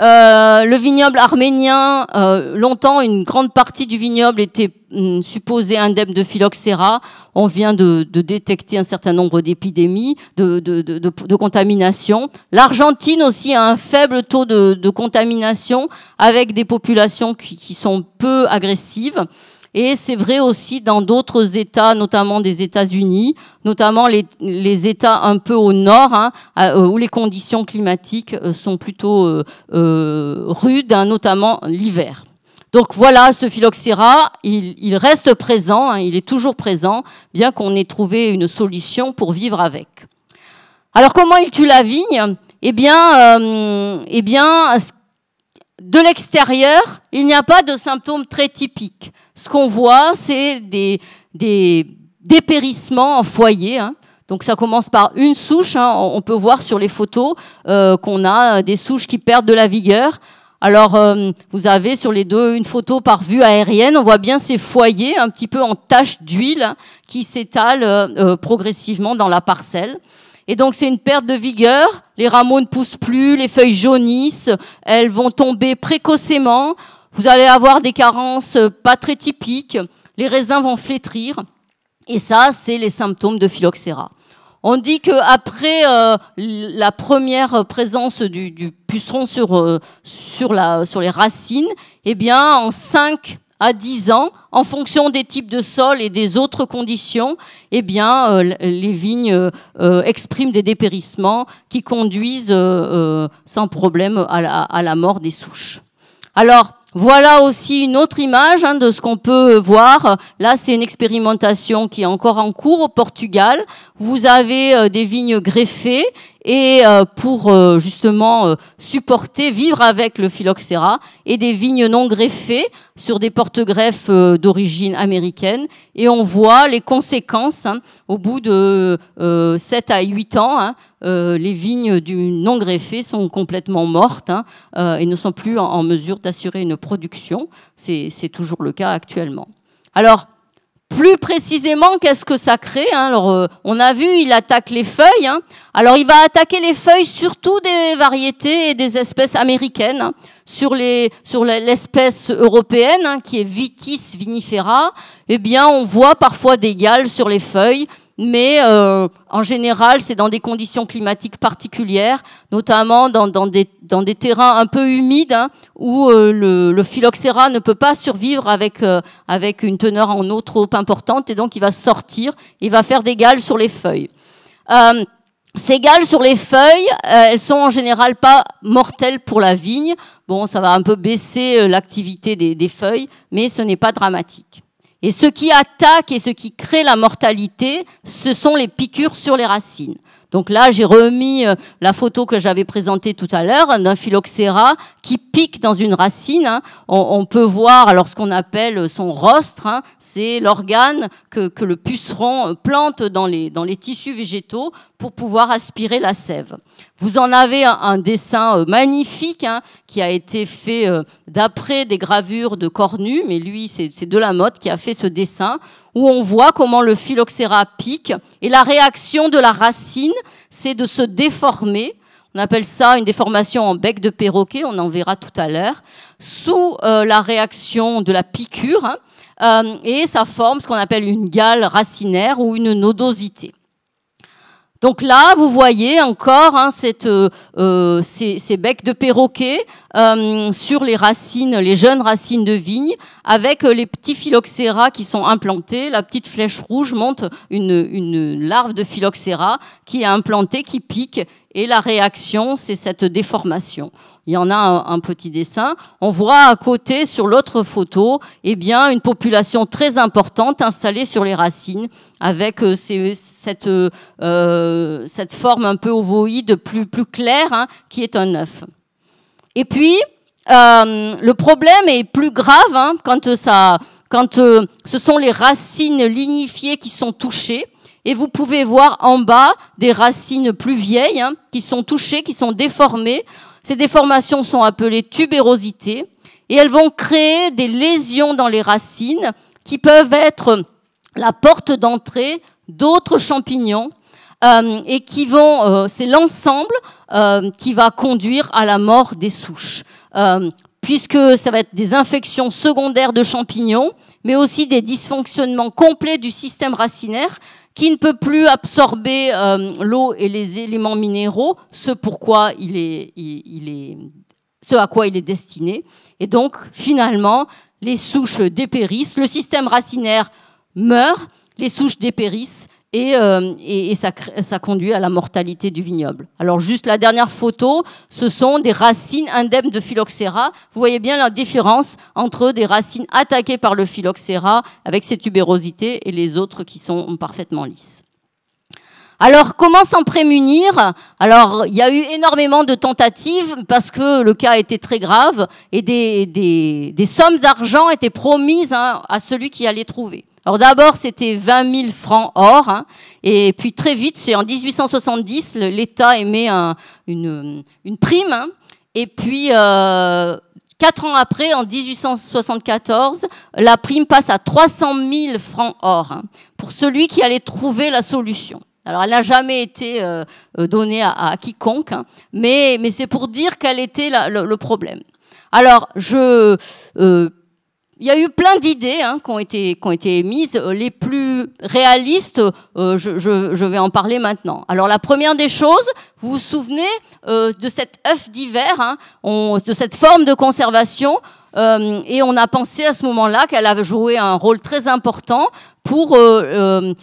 [SPEAKER 3] Euh, le vignoble arménien, euh, longtemps, une grande partie du vignoble était hum, supposé supposée indemne de phylloxéra. On vient de, détecter un certain nombre d'épidémies, de, de, contamination. L'Argentine aussi a un faible taux de, contamination avec des populations qui sont peu agressives. Et c'est vrai aussi dans d'autres États, notamment des États-Unis, notamment les, États un peu au nord, hein, euh, où les conditions climatiques euh, sont plutôt euh, rudes, hein, notamment l'hiver. Donc voilà, ce phylloxéra, il, reste présent, hein, il est toujours présent, bien qu'on ait trouvé une solution pour vivre avec. Alors comment il tue la vigne bien, eh bien, eh de l'extérieur, il n'y a pas de symptômes très typiques ce qu'on voit, c'est des, des dépérissements en foyer. Hein. Donc ça commence par une souche. Hein. On peut voir sur les photos euh, qu'on a euh, des souches qui perdent de la vigueur. Alors euh, vous avez sur les deux une photo par vue aérienne. On voit bien ces foyers un petit peu en taches d'huile hein, qui s'étalent progressivement dans la parcelle. Et donc c'est une perte de vigueur. Les rameaux ne poussent plus, les feuilles jaunissent, elles vont tomber précocement. Vous allez avoir des carences euh, pas très typiques, les raisins vont flétrir, et ça, c'est les symptômes de phylloxéra. On dit qu'après après euh, la première présence du, puceron sur, euh, sur, la, sur les racines, eh bien, en 5 à 10 ans, en fonction des types de sol et des autres conditions, eh bien, les vignes expriment des dépérissements qui conduisent sans problème à la, à la mort des souches. Alors, voilà aussi une autre image hein, de ce qu'on peut voir. Là, c'est une expérimentation qui est encore en cours au Portugal. Vous avez euh, des vignes greffées et euh, pour euh, justement euh, supporter, vivre avec le phylloxéra et des vignes non greffées sur des porte-greffes d'origine américaine. Et on voit les conséquences hein, au bout de euh, 7 à 8 ans. Hein, les vignes du non greffées sont complètement mortes hein, et ne sont plus en, en mesure d'assurer une production. C'est toujours le cas actuellement. Alors, plus précisément, qu'est-ce que ça crée hein. Alors, euh, on a vu, il attaque les feuilles. Hein. Alors, il va attaquer les feuilles surtout des variétés et des espèces américaines. Hein, sur les sur l'espèce européenne qui est Vitis vinifera, eh bien, on voit parfois des gales sur les feuilles mais euh, en général, c'est dans des conditions climatiques particulières, notamment dans, des, terrains un peu humides hein, où euh, le, le, phylloxéra ne peut pas survivre avec, euh, avec une teneur en eau trop importante, et donc il va sortir, il va faire des gales sur les feuilles. ces gales sur les feuilles, elles sont en général pas mortelles pour la vigne. Bon, ça va un peu baisser l'activité des feuilles, mais ce n'est pas dramatique. Et ce qui attaque et ce qui crée la mortalité, ce sont les piqûres sur les racines. Donc là, j'ai remis euh, la photo que j'avais présentée tout à l'heure d'un phylloxéra qui pique dans une racine. Hein. On, peut voir alors ce qu'on appelle son rostre, hein. c'est l'organe que, le puceron euh, plante dans les, tissus végétaux pour pouvoir aspirer la sève. Vous en avez un, dessin euh, magnifique hein, qui a été fait d'après des gravures de Cornu, mais lui, c'est de la mode qui a fait ce dessin où on voit comment le phylloxéra pique. Et la réaction de la racine, c'est de se déformer. On appelle ça une déformation en bec de perroquet, on en verra tout à l'heure, sous euh, la réaction de la piqûre. Hein. Euh, et ça forme ce qu'on appelle une gale racinaire ou une nodosité. Donc là, vous voyez encore hein, euh, euh, ces, becs de perroquet euh, sur les racines, les jeunes racines de vigne, avec les petits phylloxéra qui sont implantés. La petite flèche rouge montre une, une larve de phylloxéra qui est implantée, qui pique et la réaction, c'est cette déformation. Il y en a un, petit dessin. On voit à côté, sur l'autre photo, eh bien, une population très importante installée sur les racines, avec euh, cette, euh, euh, cette forme un peu ovoïde, plus, plus claire, hein, qui est un œuf. Et puis, le problème est plus grave hein, quand, ça, quand ce sont les racines lignifiées qui sont touchées et vous pouvez voir en bas des racines plus vieilles hein, qui sont touchées, qui sont déformées. Ces déformations sont appelées tubérosités et elles vont créer des lésions dans les racines qui peuvent être la porte d'entrée d'autres champignons euh, et qui vont, euh, c'est l'ensemble euh, qui va conduire à la mort des souches puisque ça va être des infections secondaires de champignons, mais aussi des dysfonctionnements complets du système racinaire qui ne peut plus absorber euh, l'eau et les éléments minéraux, ce il est, ce à quoi il est destiné. Et donc, finalement, les souches dépérissent, le système racinaire meurt, les souches dépérissent, euh, et, ça, ça, conduit à la mortalité du vignoble. Alors juste la dernière photo, ce sont des racines indemnes de phylloxéra. Vous voyez bien la différence entre des racines attaquées par le phylloxéra avec ses tubérosités et les autres qui sont parfaitement lisses. Alors, comment s'en prémunir Alors, il y a eu énormément de tentatives parce que le cas était très grave et des, des, sommes d'argent étaient promises hein, à celui qui allait trouver. Alors d'abord, c'était 20 000 francs or, hein. et puis très vite, c'est en 1870, l'État émet un, une, une, prime, hein. et puis euh, quatre ans après, en 1874, la prime passe à 300 000 francs or hein, pour celui qui allait trouver la solution. Alors, elle n'a jamais été euh, euh, donnée à, à quiconque, mais, mais c'est pour dire quel était le, le problème. Alors, je, euh, il y a eu plein d'idées hein, qui ont été ont été émises. Euh, les plus réalistes, euh, je, vais en parler maintenant. Alors la première des choses, vous vous souvenez euh, de cet œuf d'hiver, hein, de cette forme de conservation. et on a pensé à ce moment-là qu'elle avait joué un rôle très important pour que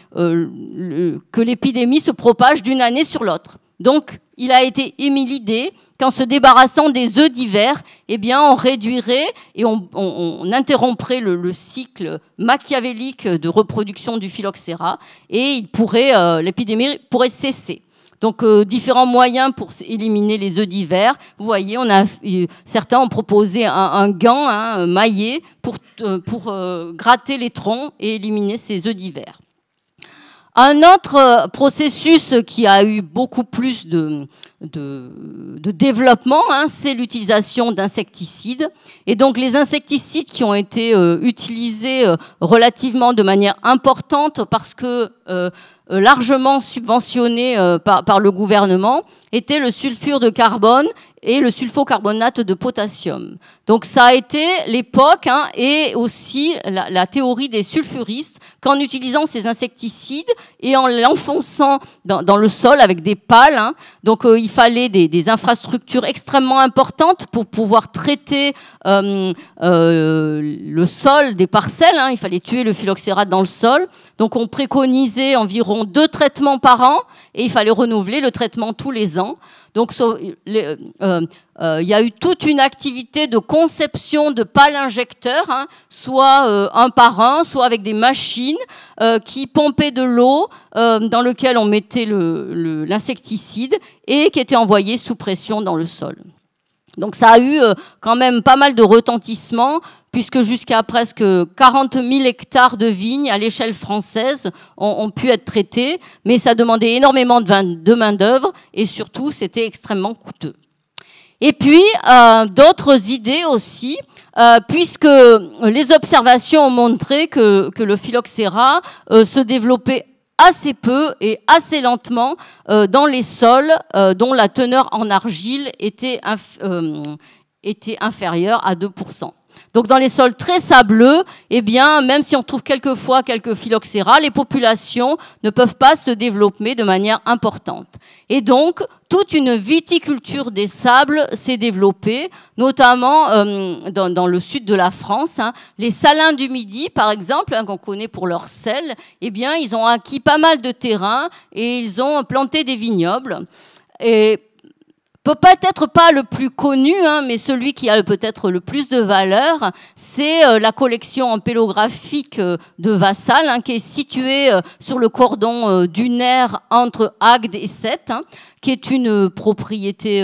[SPEAKER 3] l'épidémie se propage d'une année sur l'autre. Donc, il a été émis l'idée qu'en se débarrassant des œufs divers, eh bien, on réduirait et on, interromprait le, cycle machiavélique de reproduction du phylloxéra et il pourrait, euh, l'épidémie pourrait cesser. Donc euh, différents moyens pour éliminer les œufs divers. Vous voyez, on a, euh, certains ont proposé un, gant hein, maillé pour, pour gratter les troncs et éliminer ces œufs divers. Un autre euh, processus qui a eu beaucoup plus de, de, de développement, hein, c'est l'utilisation d'insecticides. Et donc les insecticides qui ont été euh, utilisés euh, relativement de manière importante parce que euh, largement subventionné euh, par, par, le gouvernement était le sulfure de carbone et le sulfocarbonate de potassium. Donc ça a été l'époque hein, et aussi la, la, théorie des sulfuristes qu'en utilisant ces insecticides et en l'enfonçant dans, dans, le sol avec des pales, hein, donc euh, il fallait des, des, infrastructures extrêmement importantes pour pouvoir traiter euh, euh, le sol des parcelles. Hein, il fallait tuer le phylloxérate dans le sol. Donc on préconisait environ deux traitements par an et il fallait renouveler le traitement tous les ans. Donc euh, il y a eu toute une activité de conception de palinjecteurs, injecteurs, hein, soit un par un, soit avec des machines qui pompaient de l'eau dans lequel on mettait l'insecticide et qui était envoyé sous pression dans le sol. Donc ça a eu euh, quand même pas mal de retentissement, puisque jusqu'à presque 40 000 hectares de vignes à l'échelle française ont, pu être traités, mais ça demandait énormément de main-d'œuvre et surtout c'était extrêmement coûteux. Et puis euh, d'autres idées aussi, euh, puisque les observations ont montré que, le phylloxéra se développait assez peu et assez lentement euh, dans les sols euh, dont la teneur en argile était, euh, était inférieure à 2%. Donc dans les sols très sableux, eh bien, même si on trouve quelquefois quelques phylloxéra, les populations ne peuvent pas se développer de manière importante. Et donc, toute une viticulture des sables s'est développée, notamment euh, dans, le sud de la France. Hein. Les salins du Midi, par exemple, hein, qu'on connaît pour leur sel, eh bien, ils ont acquis pas mal de terrain et ils ont planté des vignobles. Et peut être pas le plus connu, hein, mais celui qui a peut-être le plus de valeur, c'est euh, la collection empélographique pélographique euh, de Vassal, hein, qui est située euh, sur le cordon dunaire entre Agde et Sète, hein, qui est une propriété,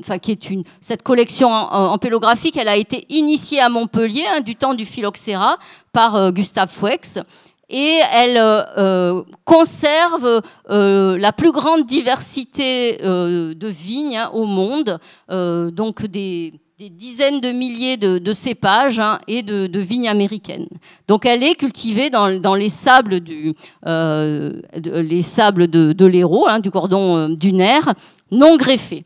[SPEAKER 3] enfin qui est une cette collection empélographique, elle a été initiée à Montpellier du temps du phylloxéra par Gustave Fouex et elle euh, euh, conserve euh, la plus grande diversité de vignes hein, au monde, donc des, dizaines de milliers de, cépages hein, et de, vignes américaines. Donc elle est cultivée dans, les sables de, les sables de, l'Hérault, hein, du cordon dunaire, non greffés.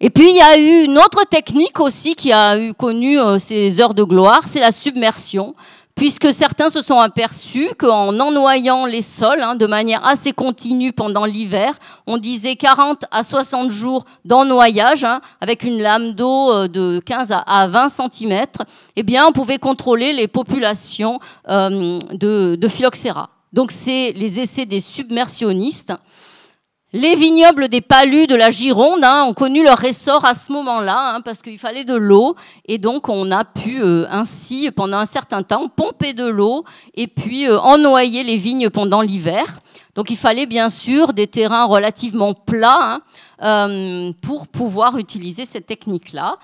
[SPEAKER 3] Et puis il y a eu une autre technique aussi qui a eu connu ses heures de gloire, c'est la submersion puisque certains se sont aperçus qu'en ennoyant les sols hein, de manière assez continue pendant l'hiver, on disait 40 à 60 jours d'ennoyage hein, avec une lame d'eau euh, de 15 à 20 cm, eh bien, on pouvait contrôler les populations euh, de, de phylloxéra. Donc c'est les essais des submersionnistes les vignobles des Palus de la Gironde hein, ont connu leur essor à ce moment-là, hein, parce qu'il fallait de l'eau, et donc on a pu euh, ainsi, pendant un certain temps, pomper de l'eau et puis euh, ennoyer les vignes pendant l'hiver. Donc il fallait bien sûr des terrains relativement plats hein, euh, pour pouvoir utiliser cette technique-là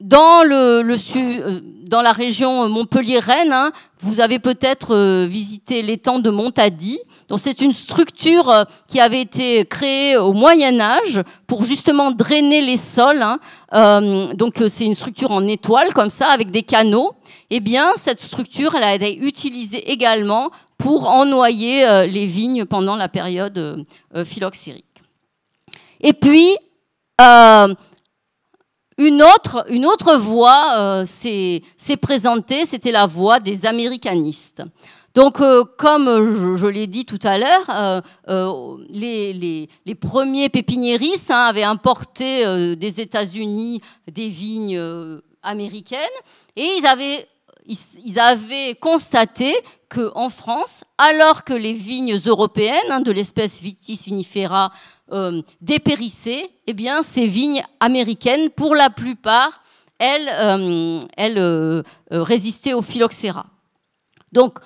[SPEAKER 3] dans, le, le euh, dans la région Montpellier-Rennes, hein, vous avez peut-être euh, visité l'étang de Montadis. Donc c'est une structure euh, qui avait été créée au Moyen Âge pour justement drainer les sols. Hein. Euh, donc c'est une structure en étoile comme ça avec des canaux. Eh bien cette structure, elle a été utilisée également pour ennoyer les vignes pendant la période phylloxérique. Et puis une autre, une autre voie euh, s'est présentée, c'était la voie des américanistes. Donc, euh, comme je, l'ai dit tout à l'heure, euh, les, premiers pépiniéristes hein, avaient importé des États-Unis des vignes américaines et ils avaient, constaté qu'en France, alors que les vignes européennes hein, de l'espèce Vitis unifera euh, dépérissaient, eh bien, ces vignes américaines, pour la plupart, elles, euh, euh, euh, résistaient au phylloxéra. Donc,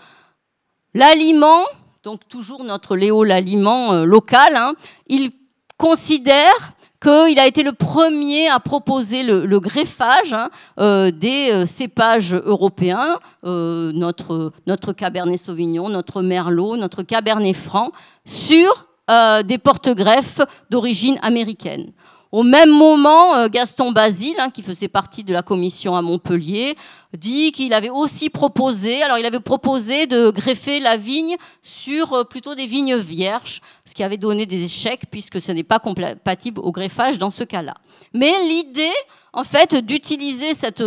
[SPEAKER 3] l'aliment, donc toujours notre Léo l'aliment local, hein, il considère qu'il a été le premier à proposer le, greffage hein, des cépages européens, notre Cabernet Sauvignon, notre Merlot, notre Cabernet Franc, sur euh, des porte-greffes d'origine américaine. Au même moment, euh, Gaston Basile, hein, qui faisait partie de la commission à Montpellier, dit qu'il avait aussi proposé, alors il avait proposé de greffer la vigne sur euh, plutôt des vignes vierges, ce qui avait donné des échecs puisque ce n'est pas compatible au greffage dans ce cas-là. Mais l'idée en fait, d'utiliser cette,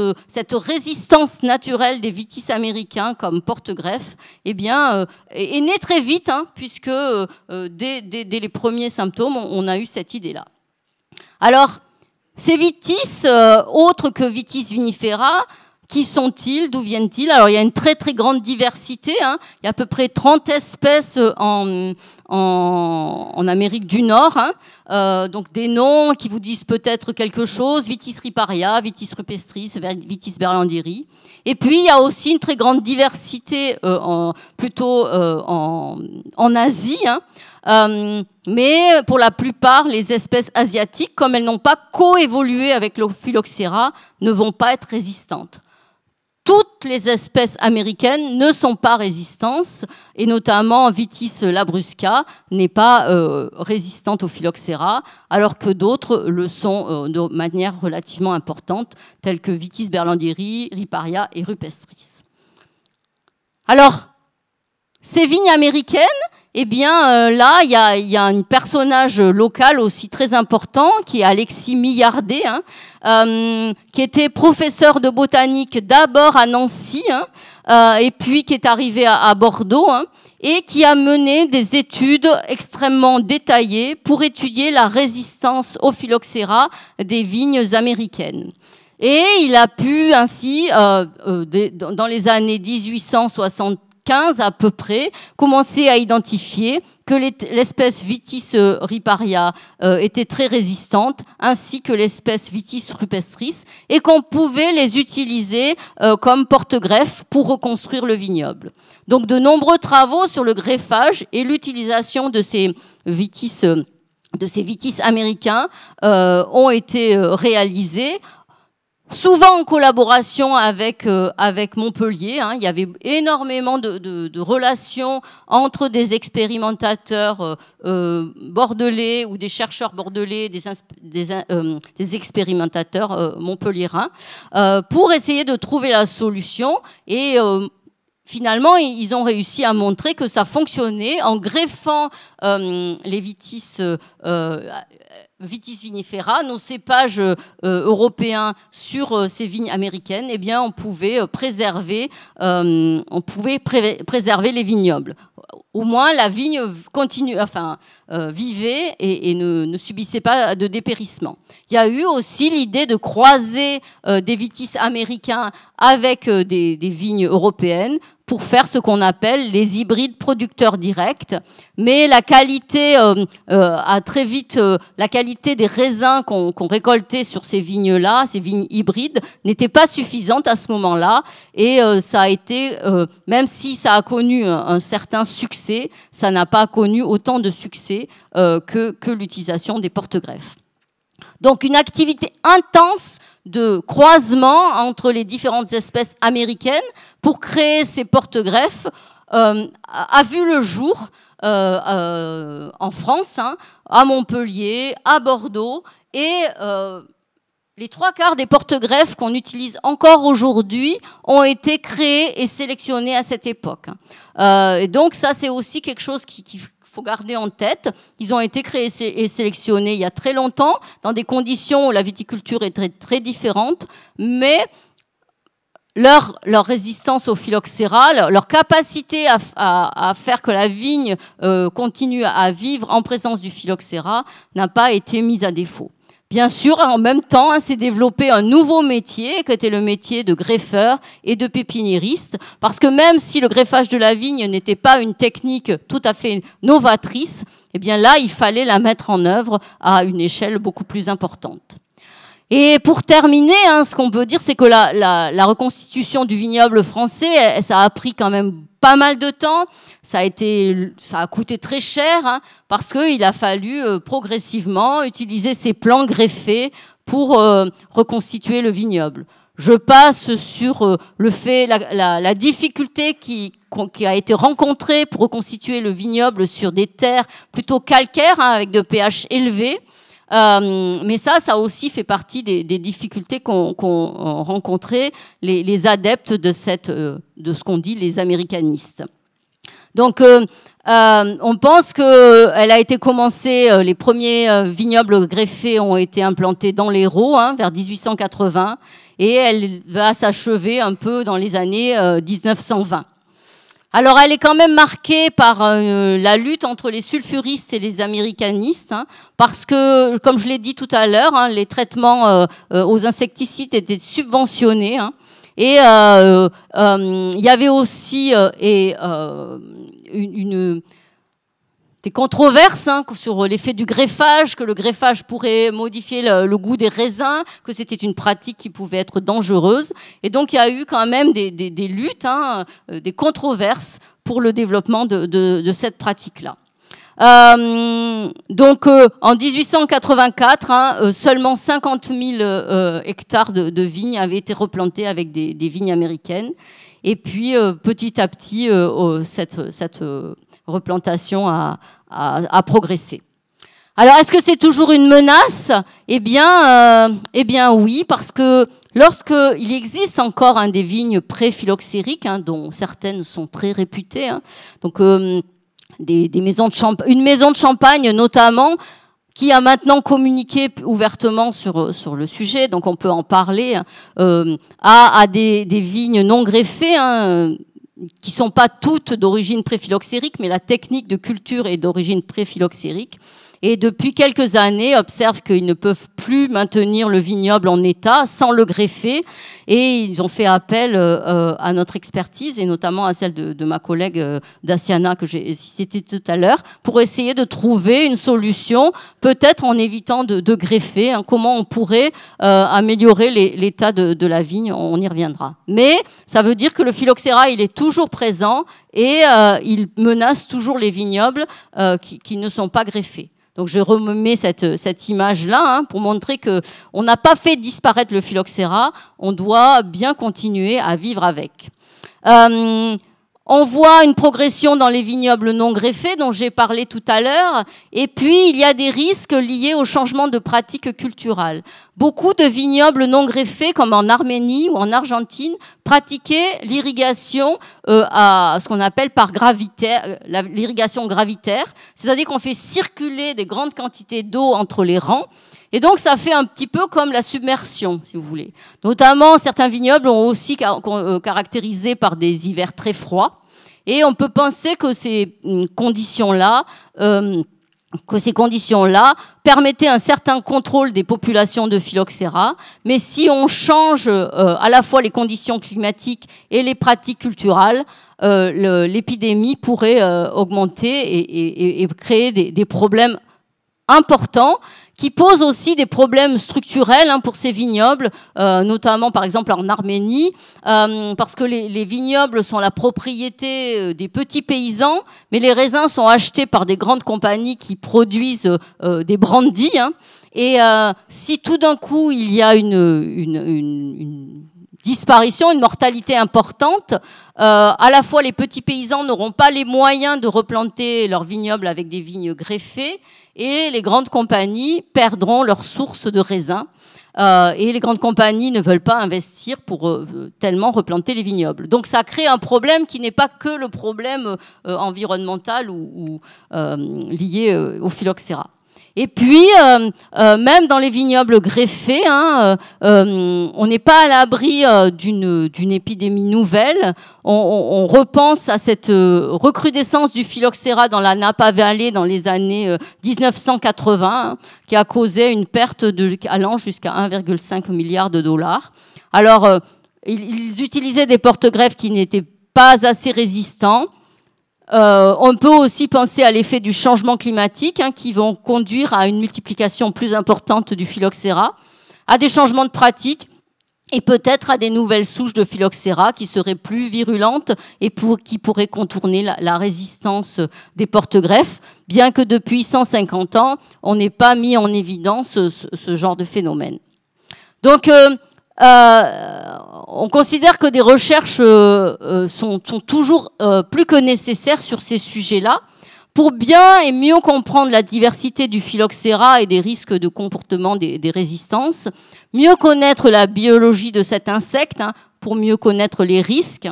[SPEAKER 3] résistance naturelle des vitis américains comme porte-greffe, eh bien, euh, est, née très vite, hein, puisque euh, dès, dès, les premiers symptômes, on a eu cette idée-là. Alors, ces vitis, euh, autres que vitis vinifera, qui sont-ils D'où viennent-ils Alors il y a une très très grande diversité. Hein. Il y a à peu près 30 espèces euh, en, en, Amérique du Nord. Hein. Euh, donc des noms qui vous disent peut-être quelque chose. Vitis riparia, Vitis rupestris, Vitis berlandieri. Et puis il y a aussi une très grande diversité euh, en, plutôt en, en, Asie. Hein. Euh, mais pour la plupart, les espèces asiatiques, comme elles n'ont pas coévolué avec le ne vont pas être résistantes toutes les espèces américaines ne sont pas résistantes, et notamment Vitis labrusca n'est pas euh, résistante au phylloxéra, alors que d'autres le sont euh, de manière relativement importante, telles que Vitis berlandieri, Riparia et Rupestris. Alors, ces vignes américaines, eh bien euh, là, il y a, un personnage local aussi très important qui est Alexis Millardet, hein, euh, qui était professeur de botanique d'abord à Nancy, hein, euh, et puis qui est arrivé à, Bordeaux, hein, et qui a mené des études extrêmement détaillées pour étudier la résistance au phylloxéra des vignes américaines. Et il a pu ainsi, dans les années 1860, 15 à peu près, commencé à identifier que l'espèce Vitis euh, riparia euh, était très résistante, ainsi que l'espèce Vitis rupestris, et qu'on pouvait les utiliser euh, comme porte-greffe pour reconstruire le vignoble. Donc de nombreux travaux sur le greffage et l'utilisation de ces Vitis américains ont été réalisés souvent en collaboration avec, euh, avec Montpellier. Hein, il y avait énormément de, relations entre des expérimentateurs euh, euh, bordelais ou des chercheurs bordelais, des, des, euh, des expérimentateurs montpelliérains, pour essayer de trouver la solution. Et finalement, ils ont réussi à montrer que ça fonctionnait en greffant les vitis vitis vinifera, nos cépages euh, européens sur euh, ces vignes américaines, eh bien, on pouvait euh, préserver, on pouvait préserver les vignobles. Au moins, la vigne continue, enfin, vivait et, ne, subissait pas de dépérissement. Il y a eu aussi l'idée de croiser des vitis américains avec des vignes européennes pour faire ce qu'on appelle les hybrides producteurs directs. Mais la qualité euh, euh, très vite, euh, la qualité des raisins qu'on récoltait sur ces vignes-là, ces vignes hybrides, n'était pas suffisante à ce moment-là. Et ça a été, même si ça a connu un, certain succès, ça n'a pas connu autant de succès que, que l'utilisation des porte-greffes. Donc une activité intense de croisement entre les différentes espèces américaines pour créer ces porte-greffes euh, a vu le jour euh, euh, en France, hein, à Montpellier, à Bordeaux, et les trois quarts des porte-greffes qu'on utilise encore aujourd'hui ont été créés et sélectionnés à cette époque. et donc ça, c'est aussi quelque chose qui, qui, faut garder en tête. Ils ont été créés et sélectionnés il y a très longtemps, dans des conditions où la viticulture est très, très différente, mais leur, leur résistance au phylloxéra, leur, capacité à, faire que la vigne euh, continue à vivre en présence du phylloxéra n'a pas été mise à défaut. Bien sûr, en même temps, hein, s'est développé un nouveau métier, qui était le métier de greffeur et de pépiniériste, parce que même si le greffage de la vigne n'était pas une technique tout à fait novatrice, eh bien là, il fallait la mettre en œuvre à une échelle beaucoup plus importante. Et pour terminer, hein, ce qu'on peut dire, c'est que la, reconstitution du vignoble français, ça a pris quand même pas mal de temps. Ça a été, ça a coûté très cher hein, parce qu'il a fallu euh, progressivement utiliser ces plans greffés pour euh, reconstituer le vignoble. Je passe sur euh, le fait, la, difficulté qui, a été rencontrée pour reconstituer le vignoble sur des terres plutôt calcaires hein, avec de pH élevés euh, mais ça, ça aussi fait partie des, des difficultés qu'ont qu euh, rencontrées les, les, adeptes de, cette, euh, de ce qu'on dit les américanistes. Donc, euh, on pense qu'elle a été commencée, les premiers vignobles greffés ont été implantés dans l'Hérault hein, vers 1880 et elle va s'achever un peu dans les années 1920. Alors elle est quand même marquée par euh, la lutte entre les sulfuristes et les américanistes, hein, parce que, comme je l'ai dit tout à l'heure, hein, les traitements euh, euh, aux insecticides étaient subventionnés. Hein. et il y avait aussi et, une des controverses hein, sur l'effet du greffage, que le greffage pourrait modifier le, goût des raisins, que c'était une pratique qui pouvait être dangereuse. Et donc il y a eu quand même des, luttes, hein, euh, des controverses pour le développement de, cette pratique-là. Euh, donc euh, en 1884, hein, euh, seulement 50 000 hectares de, vignes avaient été replantés avec des, des vignes américaines. Et puis petit à petit, oh, cette, cette replantation a, progressé. Alors, est-ce que c'est toujours une menace Eh bien, euh, eh bien, oui, parce que lorsqu'il existe encore un des vignes pré-phylloxériques, hein, dont certaines sont très réputées, hein, donc euh, des, maisons de une maison de champagne notamment, qui a maintenant communiqué ouvertement sur, euh, sur le sujet, donc on peut en parler, à, des, des, vignes non greffées, hein, qui sont pas toutes d'origine préphyloxérique, mais la technique de culture est d'origine préphyloxérique et depuis quelques années observent qu'ils ne peuvent plus maintenir le vignoble en état sans le greffer et ils ont fait appel euh, euh, à notre expertise et notamment à celle de, ma collègue euh, Daciana que j'ai citée tout à l'heure pour essayer de trouver une solution peut-être en évitant de, greffer hein, comment on pourrait améliorer l'état de, la vigne on y reviendra mais ça veut dire que le phylloxéra il est toujours présent et il menace toujours les vignobles qui ne sont pas greffés donc je remets cette, image-là hein, pour montrer que on n'a pas fait disparaître le phylloxéra, on doit bien continuer à vivre avec. Euh, on voit une progression dans les vignobles non greffés dont j'ai parlé tout à l'heure. Et puis, il y a des risques liés au changement de pratiques culturelles. Beaucoup de vignobles non greffés, comme en Arménie ou en Argentine, pratiquaient l'irrigation euh, à ce qu'on appelle par gravitaire, euh, l'irrigation gravitaire. C'est-à-dire qu'on fait circuler des grandes quantités d'eau entre les rangs et donc ça fait un petit peu comme la submersion, si vous voulez. Notamment, certains vignobles ont aussi été euh, caractérisé par des hivers très froids. Et on peut penser que ces hum, conditions-là, hum, conditions permettaient un certain contrôle des populations de phylloxéra, mais si on change euh, à la fois les conditions climatiques et les pratiques culturales, euh, l'épidémie pourrait augmenter et, créer des problèmes importants qui pose aussi des problèmes structurels hein, pour ces vignobles, euh, notamment par exemple en Arménie, euh, parce que les, les, vignobles sont la propriété euh, des petits paysans, mais les raisins sont achetés par des grandes compagnies qui produisent des brandies. Hein, et si tout d'un coup il y a une, une, une, une disparition, une mortalité importante. Euh, à la fois, les petits paysans n'auront pas les moyens de replanter leurs vignobles avec des vignes greffées, et les grandes compagnies perdront leurs sources de raisins. Euh, et les grandes compagnies ne veulent pas investir pour euh, tellement replanter les vignobles. Donc ça crée un problème qui n'est pas que le problème environnemental ou, ou lié au phylloxéra. Et puis, euh, euh, même dans les vignobles greffés, hein, euh, on n'est pas à l'abri d'une épidémie nouvelle. On, repense à cette recrudescence du phylloxéra dans la Napa Valley dans les années 1980, hein, qui a causé une perte de, allant jusqu'à 1,5 milliard de dollars. Alors, ils, utilisaient des porte-greffes qui n'étaient pas assez résistants. Euh, on peut aussi penser à l'effet du changement climatique hein, qui vont conduire à une multiplication plus importante du phylloxéra, à des changements de pratiques et peut-être à des nouvelles souches de phylloxéra qui seraient plus virulentes et qui pourraient contourner la, résistance des porte-greffes, bien que depuis 150 ans, on n'ait pas mis en évidence ce, genre de phénomène. Donc, euh, euh, on considère que des recherches euh, euh, sont, toujours plus que nécessaires sur ces sujets-là pour bien et mieux comprendre la diversité du phylloxéra et des risques de comportement des, des résistances, mieux connaître la biologie de cet insecte hein, pour mieux connaître les risques,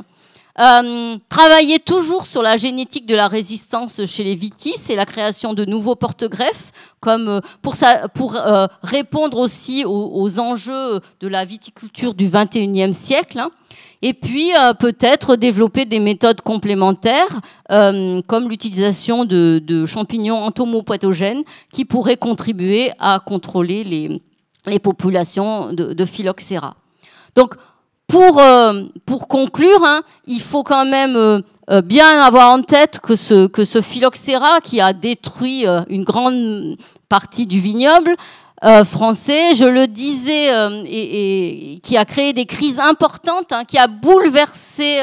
[SPEAKER 3] euh, travailler toujours sur la génétique de la résistance chez les vitis et la création de nouveaux porte-greffes comme euh, pour, pour euh, répondre aussi aux, enjeux de la viticulture du 21e siècle. Hein. Et puis peut-être développer des méthodes complémentaires comme l'utilisation de, champignons entomopathogènes qui pourraient contribuer à contrôler les, les populations de, de phylloxéra. Donc pour, euh, pour conclure, hein, il faut quand même euh, euh, bien avoir en tête que ce, que ce phylloxéra qui a détruit une grande partie du vignoble français, je le disais, et, qui a créé des crises importantes, hein, qui a bouleversé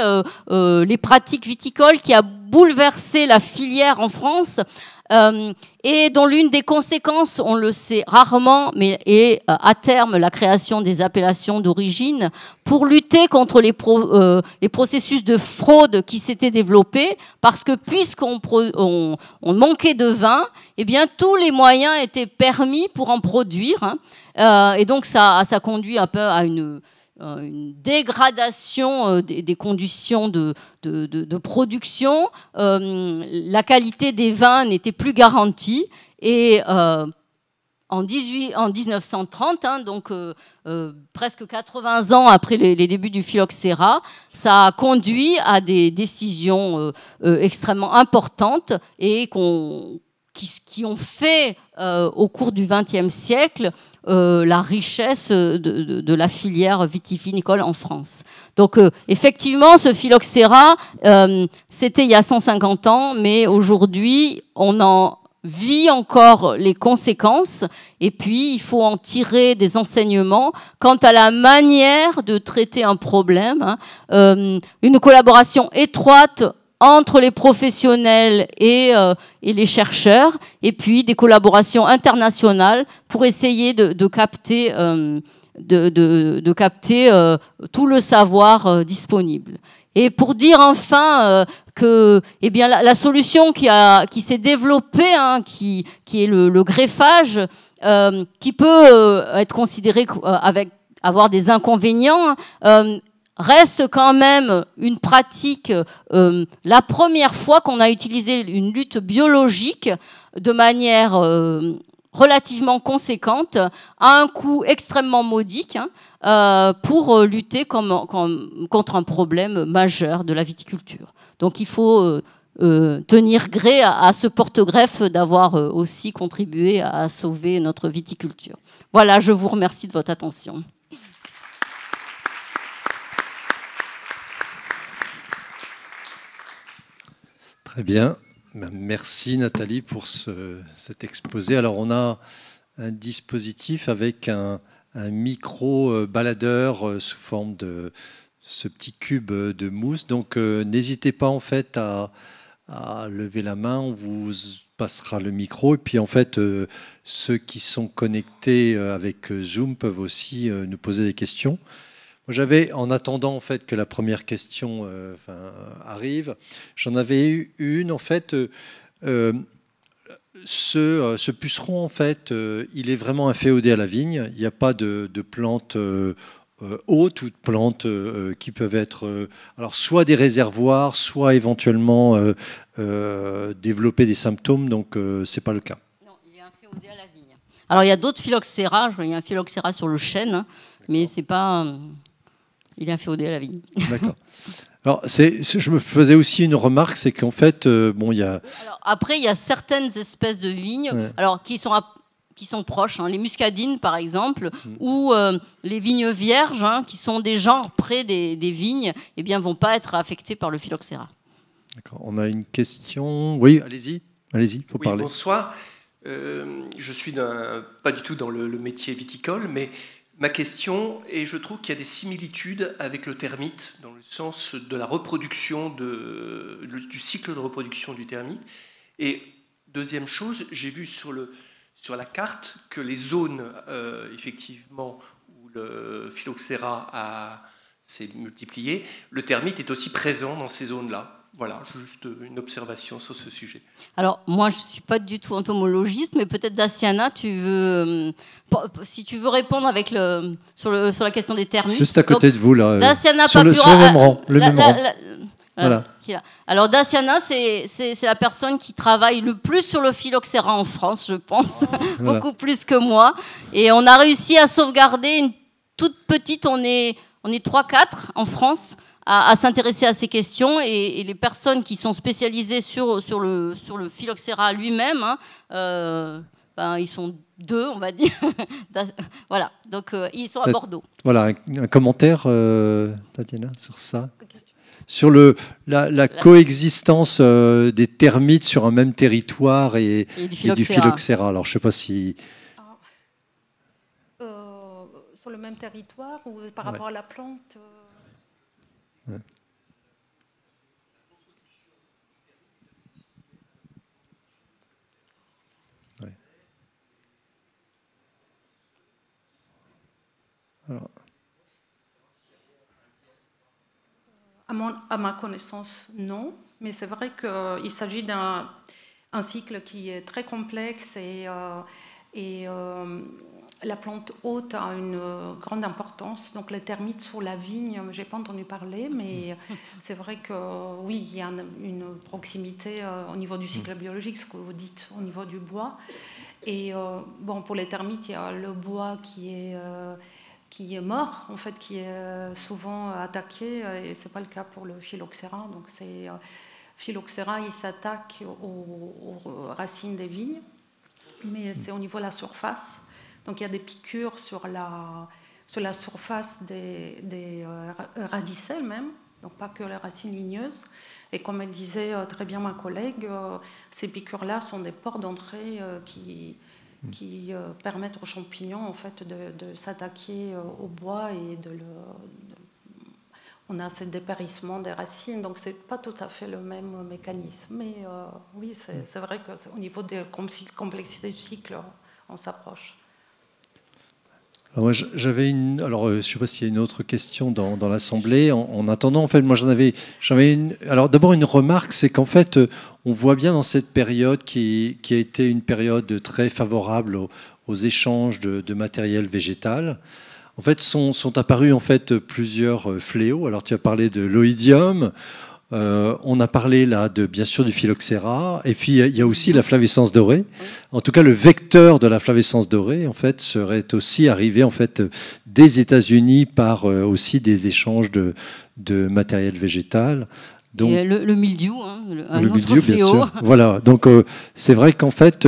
[SPEAKER 3] les pratiques viticoles, qui a bouleversé la filière en France euh, et dont l'une des conséquences, on le sait rarement, mais est euh, à terme la création des appellations d'origine pour lutter contre les, euh, les processus de fraude qui s'étaient développés, parce que puisqu'on on, manquait de vin, eh bien tous les moyens étaient permis pour en produire, hein. et donc ça, ça conduit un peu à une euh, une dégradation euh, des, conditions de, production. Euh, la qualité des vins n'était plus garantie et en, 18, 1930, hein, donc presque 80 ans après les, débuts du phylloxéra, ça a conduit à des décisions extrêmement importantes et qu'on qui, qui, ont fait euh, au cours du XXe siècle euh, la richesse de, de, de, la filière vitivinicole en France. Donc euh, effectivement, ce phylloxéra, c'était il y a 150 ans, mais aujourd'hui, on en vit encore les conséquences et puis il faut en tirer des enseignements quant à la manière de traiter un problème. Hein. une collaboration étroite entre les professionnels euh, et, les chercheurs, et puis des collaborations internationales pour essayer de, capter, de, capter euh, euh, tout le savoir disponible. Et pour dire enfin que eh bien, la, solution qui, a, qui s'est développée, hein, qui, qui est le, greffage, qui peut être considéré avec avoir des inconvénients, reste quand même une pratique, euh, la première fois qu'on a utilisé une lutte biologique de manière euh, relativement conséquente, à un coût extrêmement modique, hein, euh, pour lutter contre un problème majeur de la viticulture. Donc il faut tenir gré à, ce porte-greffe d'avoir aussi contribué à sauver notre viticulture. Voilà, je vous remercie de votre attention.
[SPEAKER 2] Très bien. Ben, merci Nathalie pour cet exposé. Alors on a un dispositif avec un, micro-baladeur euh, euh, sous forme de ce petit cube euh, de mousse. Donc n'hésitez pas en fait à, lever la main, on vous passera le micro. Et puis en fait, ceux qui sont connectés avec Zoom peuvent aussi nous poser des questions j'avais, en attendant en fait que la première question euh, arrive, j'en avais eu une en fait. Euh, euh, ce, puceron en fait, il est vraiment un inféodé à la vigne. Il n'y a pas de, plantes hautes ou de plantes qui peuvent être alors soit des réservoirs, soit éventuellement développer des symptômes. Donc ce c'est pas le cas. Non, il est inféodé
[SPEAKER 3] à la vigne. Alors il y a d'autres phylloxéra. Il y a un phylloxéra sur le chêne, hein, mais c'est pas il est inféodé à la vigne.
[SPEAKER 2] D'accord. Alors, c'est, je me faisais aussi une remarque, c'est qu'en fait, euh, bon, il y a.
[SPEAKER 3] Alors, après, il y a certaines espèces de vignes, alors qui sont qui sont proches, hein, les muscadines par exemple, mm. ou euh, les vignes vierges, hein, qui sont des genres près des, vignes, et eh bien, vont pas être affectées par le phylloxéra.
[SPEAKER 2] D'accord. On a une question. Oui, allez-y, allez-y, faut parler. Bonsoir. Euh, je suis pas du tout dans le, le métier viticole, mais ma question, et je trouve qu'il y a des similitudes avec le termite, dans le sens de la reproduction, du cycle de reproduction du termite. Et deuxième chose, j'ai vu sur, la carte que les zones, euh, effectivement, où le phylloxéra s'est multiplié, le termite est aussi présent dans ces zones-là. Voilà, juste une observation sur ce sujet.
[SPEAKER 3] Alors, moi, je ne suis pas du tout entomologiste, mais peut-être, Daciana, tu veux, euh, si tu veux répondre avec le, sur, le, sur la question des termites. Juste à côté de vous, là. Euh, Daciana sur le, le euh, même rang. Le voilà. Alors, Daciana, c'est la personne qui travaille le plus sur le phylloxéra en France, je pense, ah, beaucoup plus que moi. Et on a réussi à sauvegarder une toute petite, on est, on est 3-4 en France à, s'intéresser à ces questions et, les personnes qui sont spécialisées sur, sur, le, sur le phylloxéra lui-même, hein, euh, ben, ils sont deux, on va dire. voilà, donc euh, ils sont à Bordeaux.
[SPEAKER 2] Voilà, un, commentaire, euh, Tatiana, sur ça sur le, la, coexistence des termites sur un même territoire et, du, phylloxéra. Alors, je sais pas si...
[SPEAKER 4] Ah, sur le même territoire ou par rapport à la plante À, ma connaissance, non, mais c'est vrai qu'il s'agit d'un un cycle qui est très complexe et, euh, et euh, la plante haute a une euh, grande importance. Donc les termites sur la vigne, j'ai pas entendu parler, mais c'est vrai que oui, il y a une proximité au niveau du cycle biologique, ce que vous dites au niveau du bois. Et bon, pour les termites, il y a le bois qui est qui est mort, en fait, qui est euh, souvent attaqué, euh, et ce n'est pas le cas pour le phylloxéra. Donc, c'est euh, phylloxéra, il s'attaque aux, racines des vignes, mais c'est au niveau de la surface. Donc, il y a des piqûres sur la, sur la surface des, radicelles même, donc pas que les racines ligneuses. Et comme elle disait très bien ma collègue, ces piqûres-là sont des portes d'entrée qui qui euh, permettent aux champignons en fait, de, s'attaquer euh, au bois et de le. on a ce dépérissement des racines, donc ce n'est pas tout à fait le même mécanisme. Mais euh, oui, c'est mm. vrai qu'au niveau des complexités du cycle, on s'approche.
[SPEAKER 2] Bah, moi, j'avais une. Alors, euh, je ne sais pas s'il y a une autre question dans, l'Assemblée. En, attendant, en fait, moi, j'en avais, J'avais une. Alors, d'abord, une remarque c'est qu'en fait, euh, on voit bien dans cette période qui, a été une période très favorable aux, échanges de, matériel végétal. En fait, sont, sont, apparus en fait plusieurs euh, fléaux. Alors, tu as parlé de l'oïdium. Euh, on a parlé là de bien sûr du phylloxéra, et puis il y a aussi la flavescence dorée. En tout cas, le vecteur de la flavescence dorée, en fait, serait aussi arrivé en fait des États-Unis par euh, aussi des échanges de, matériel végétal. Donc, et euh, le,
[SPEAKER 3] le, mildiou, hein, le, le mildiou, sûr. Voilà.
[SPEAKER 2] Donc c'est vrai qu'en fait,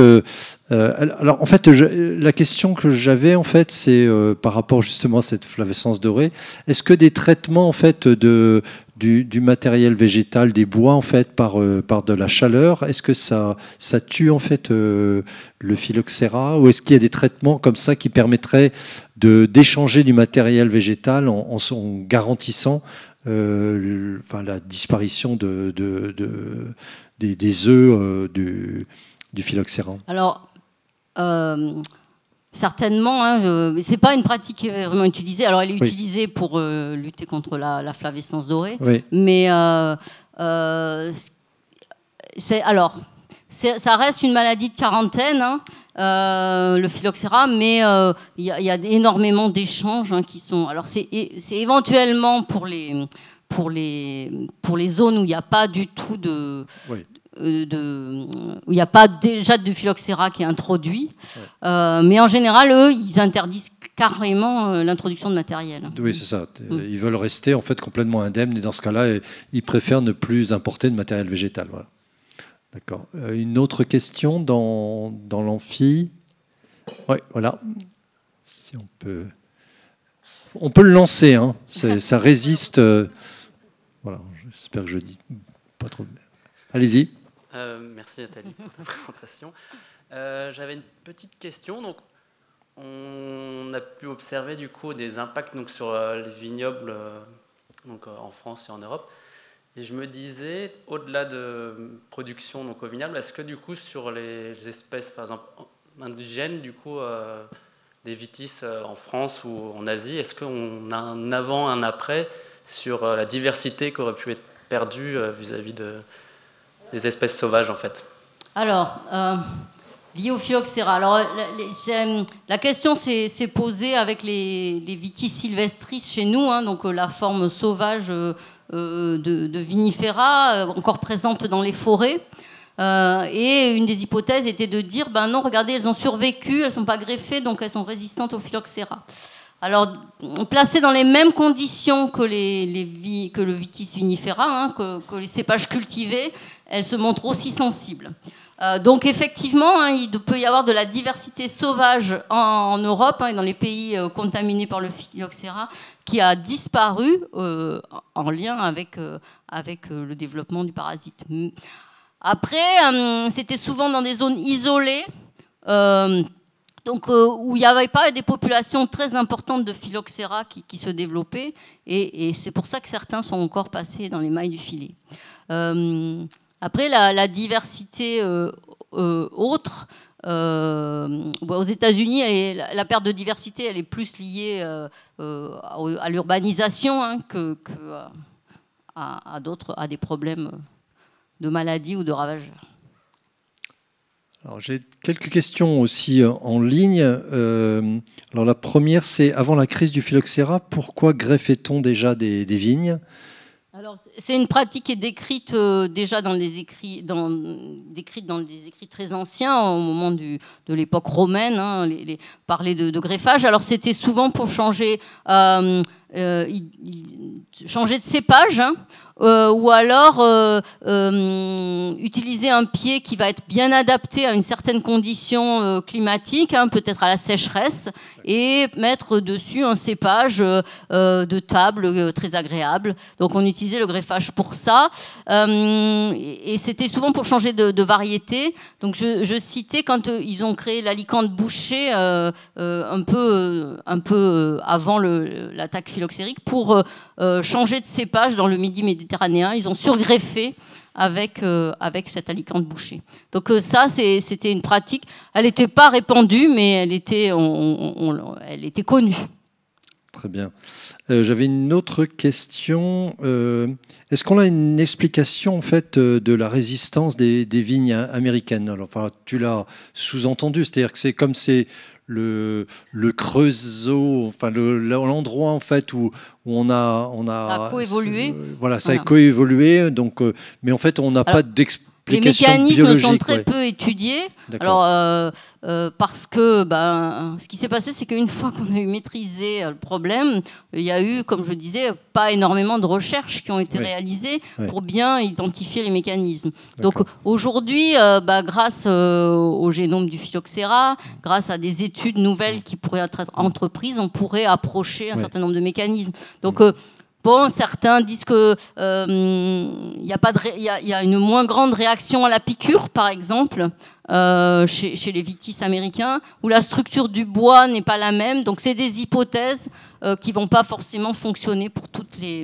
[SPEAKER 2] alors en fait, la question que j'avais en fait, c'est par rapport justement à cette flavescence dorée. Est-ce que des traitements en fait de du, matériel végétal, des bois en fait par, euh, par de la chaleur Est-ce que ça, ça tue en fait euh, le phylloxéra ou est-ce qu'il y a des traitements comme ça qui permettraient de d'échanger du matériel végétal en, en, garantissant euh, enfin, la disparition de, de, des, œufs du, du phylloxéra
[SPEAKER 3] Alors Certainement, hein, c'est pas une pratique vraiment euh, utilisée. Alors, elle est utilisée pour euh, lutter contre la, flavescence dorée, mais euh, c'est alors ça reste une maladie de quarantaine, hein, le phylloxéra, mais il y, a énormément d'échanges hein, qui sont. Alors, c'est éventuellement pour les pour les pour les zones où il n'y a pas du tout de euh, de, où il n'y a pas déjà de phylloxéra qui est introduit. Euh, mais en général, eux, ils interdisent carrément euh, l'introduction de matériel. Oui,
[SPEAKER 2] c'est ça. Mm. Ils veulent rester en fait complètement indemnes et dans ce cas-là, ils préfèrent ne plus importer de matériel végétal. Voilà. D'accord. Une autre question dans, l'amphi Oui, voilà. Si on peut. On peut le lancer, hein. ça résiste. Voilà, j'espère que je dis pas trop. Allez-y.
[SPEAKER 1] Euh, merci Nathalie pour ta présentation. Euh, j'avais une petite question. Donc, on a pu observer du coup des impacts donc, sur euh, les vignobles donc, en France et en Europe. Et je me disais, au-delà de production donc, au vignoble, est-ce que du coup sur les, espèces, par exemple, indigènes, du coup, des vitis en France ou en Asie, est-ce qu'on a un avant, un après sur la diversité qui aurait pu être perdue vis à -vis de des espèces sauvages en fait
[SPEAKER 3] Alors, euh, lié au phylloxéra. Alors, euh, euh, la, question s'est posée avec les, vitis sylvestris chez nous, hein, donc euh, la forme sauvage de, vinifera, encore présente dans les forêts. et une des hypothèses était de dire, ben non, regardez, elles ont survécu, elles ne sont pas greffées, donc elles sont résistantes au phylloxéra. Alors, placées dans les mêmes conditions que, le Vitis vinifera, hein, que, les cépages cultivés, elles se montrent aussi sensibles. Euh, donc, effectivement, hein, il peut y avoir de la diversité sauvage en, Europe hein, et dans les pays euh, contaminés par le phylloxera qui a disparu euh, en lien avec le développement du parasite. Après, c'était souvent dans des zones isolées donc euh, où il n'y avait pas des populations très importantes de phylloxéra qui, se développaient, et, c'est pour ça que certains sont encore passés dans les mailles du filet. Euh, après, la, diversité euh, autre, bah, aux États-Unis, la, perte de diversité, elle est plus liée à, l'urbanisation hein, que, à, d'autres, à des problèmes de maladies ou de ravageurs
[SPEAKER 2] j'ai quelques questions aussi euh, en ligne. Euh, alors la première, c'est avant la crise du phylloxéra, pourquoi greffait-on déjà des, vignes
[SPEAKER 3] alors, c'est une pratique qui est décrite euh, déjà dans les écrits, décrite dans des écrits très anciens, au moment de l'époque romaine, hein, les, parler de, greffage. Alors, c'était souvent pour changer. Euh, changer de cépage, hein, euh, ou alors euh, utiliser un pied qui va être bien adapté à une certaine condition climatique, hein, peut-être à la sécheresse, et mettre dessus un cépage de table très agréable. Donc on utilisait le greffage pour ça, et c'était souvent pour changer de, variété. Donc je, citais quand ils ont créé l'alicante bouchée un peu, un peu avant l'attaque philologique pour euh, euh, changer de cépage dans le midi méditerranéen. Ils ont surgreffé avec, euh, cet avec cette alicante bouché. Donc ça, c'était une pratique. Elle n'était pas répandue, mais elle était, on, elle était connue.
[SPEAKER 2] Très bien. J'avais une autre question. Est-ce qu'on a une explication en fait de la résistance des, vignes américaines Enfin, tu l'as sous-entendu, c'est-à-dire que c'est comme c'est le, le creusot, enfin l'endroit en fait où, on a on a, ça a Voilà, ça a coévolué. Donc, euh, mais en fait, on n'a pas
[SPEAKER 3] d'expérience les mécanismes sont très peu étudiés. Alors, euh, euh, parce que ben, ce qui s'est passé, c'est qu'une fois qu'on a eu maîtrisé euh, le problème, il y a eu, comme je disais, pas énormément de recherches qui ont été réalisées pour bien identifier les mécanismes. Donc aujourd'hui, euh, ben, grâce au génome du phylloxéra, grâce à des études nouvelles qui pourraient être entreprises, on pourrait approcher un certain nombre de mécanismes. Donc Bon, certains disent que il euh, y, y, a, une moins grande réaction à la piqûre, par exemple, euh, chez, les vitis américains, où la structure du bois n'est pas la même. Donc, c'est des hypothèses qui euh, qui vont pas forcément fonctionner pour toutes les,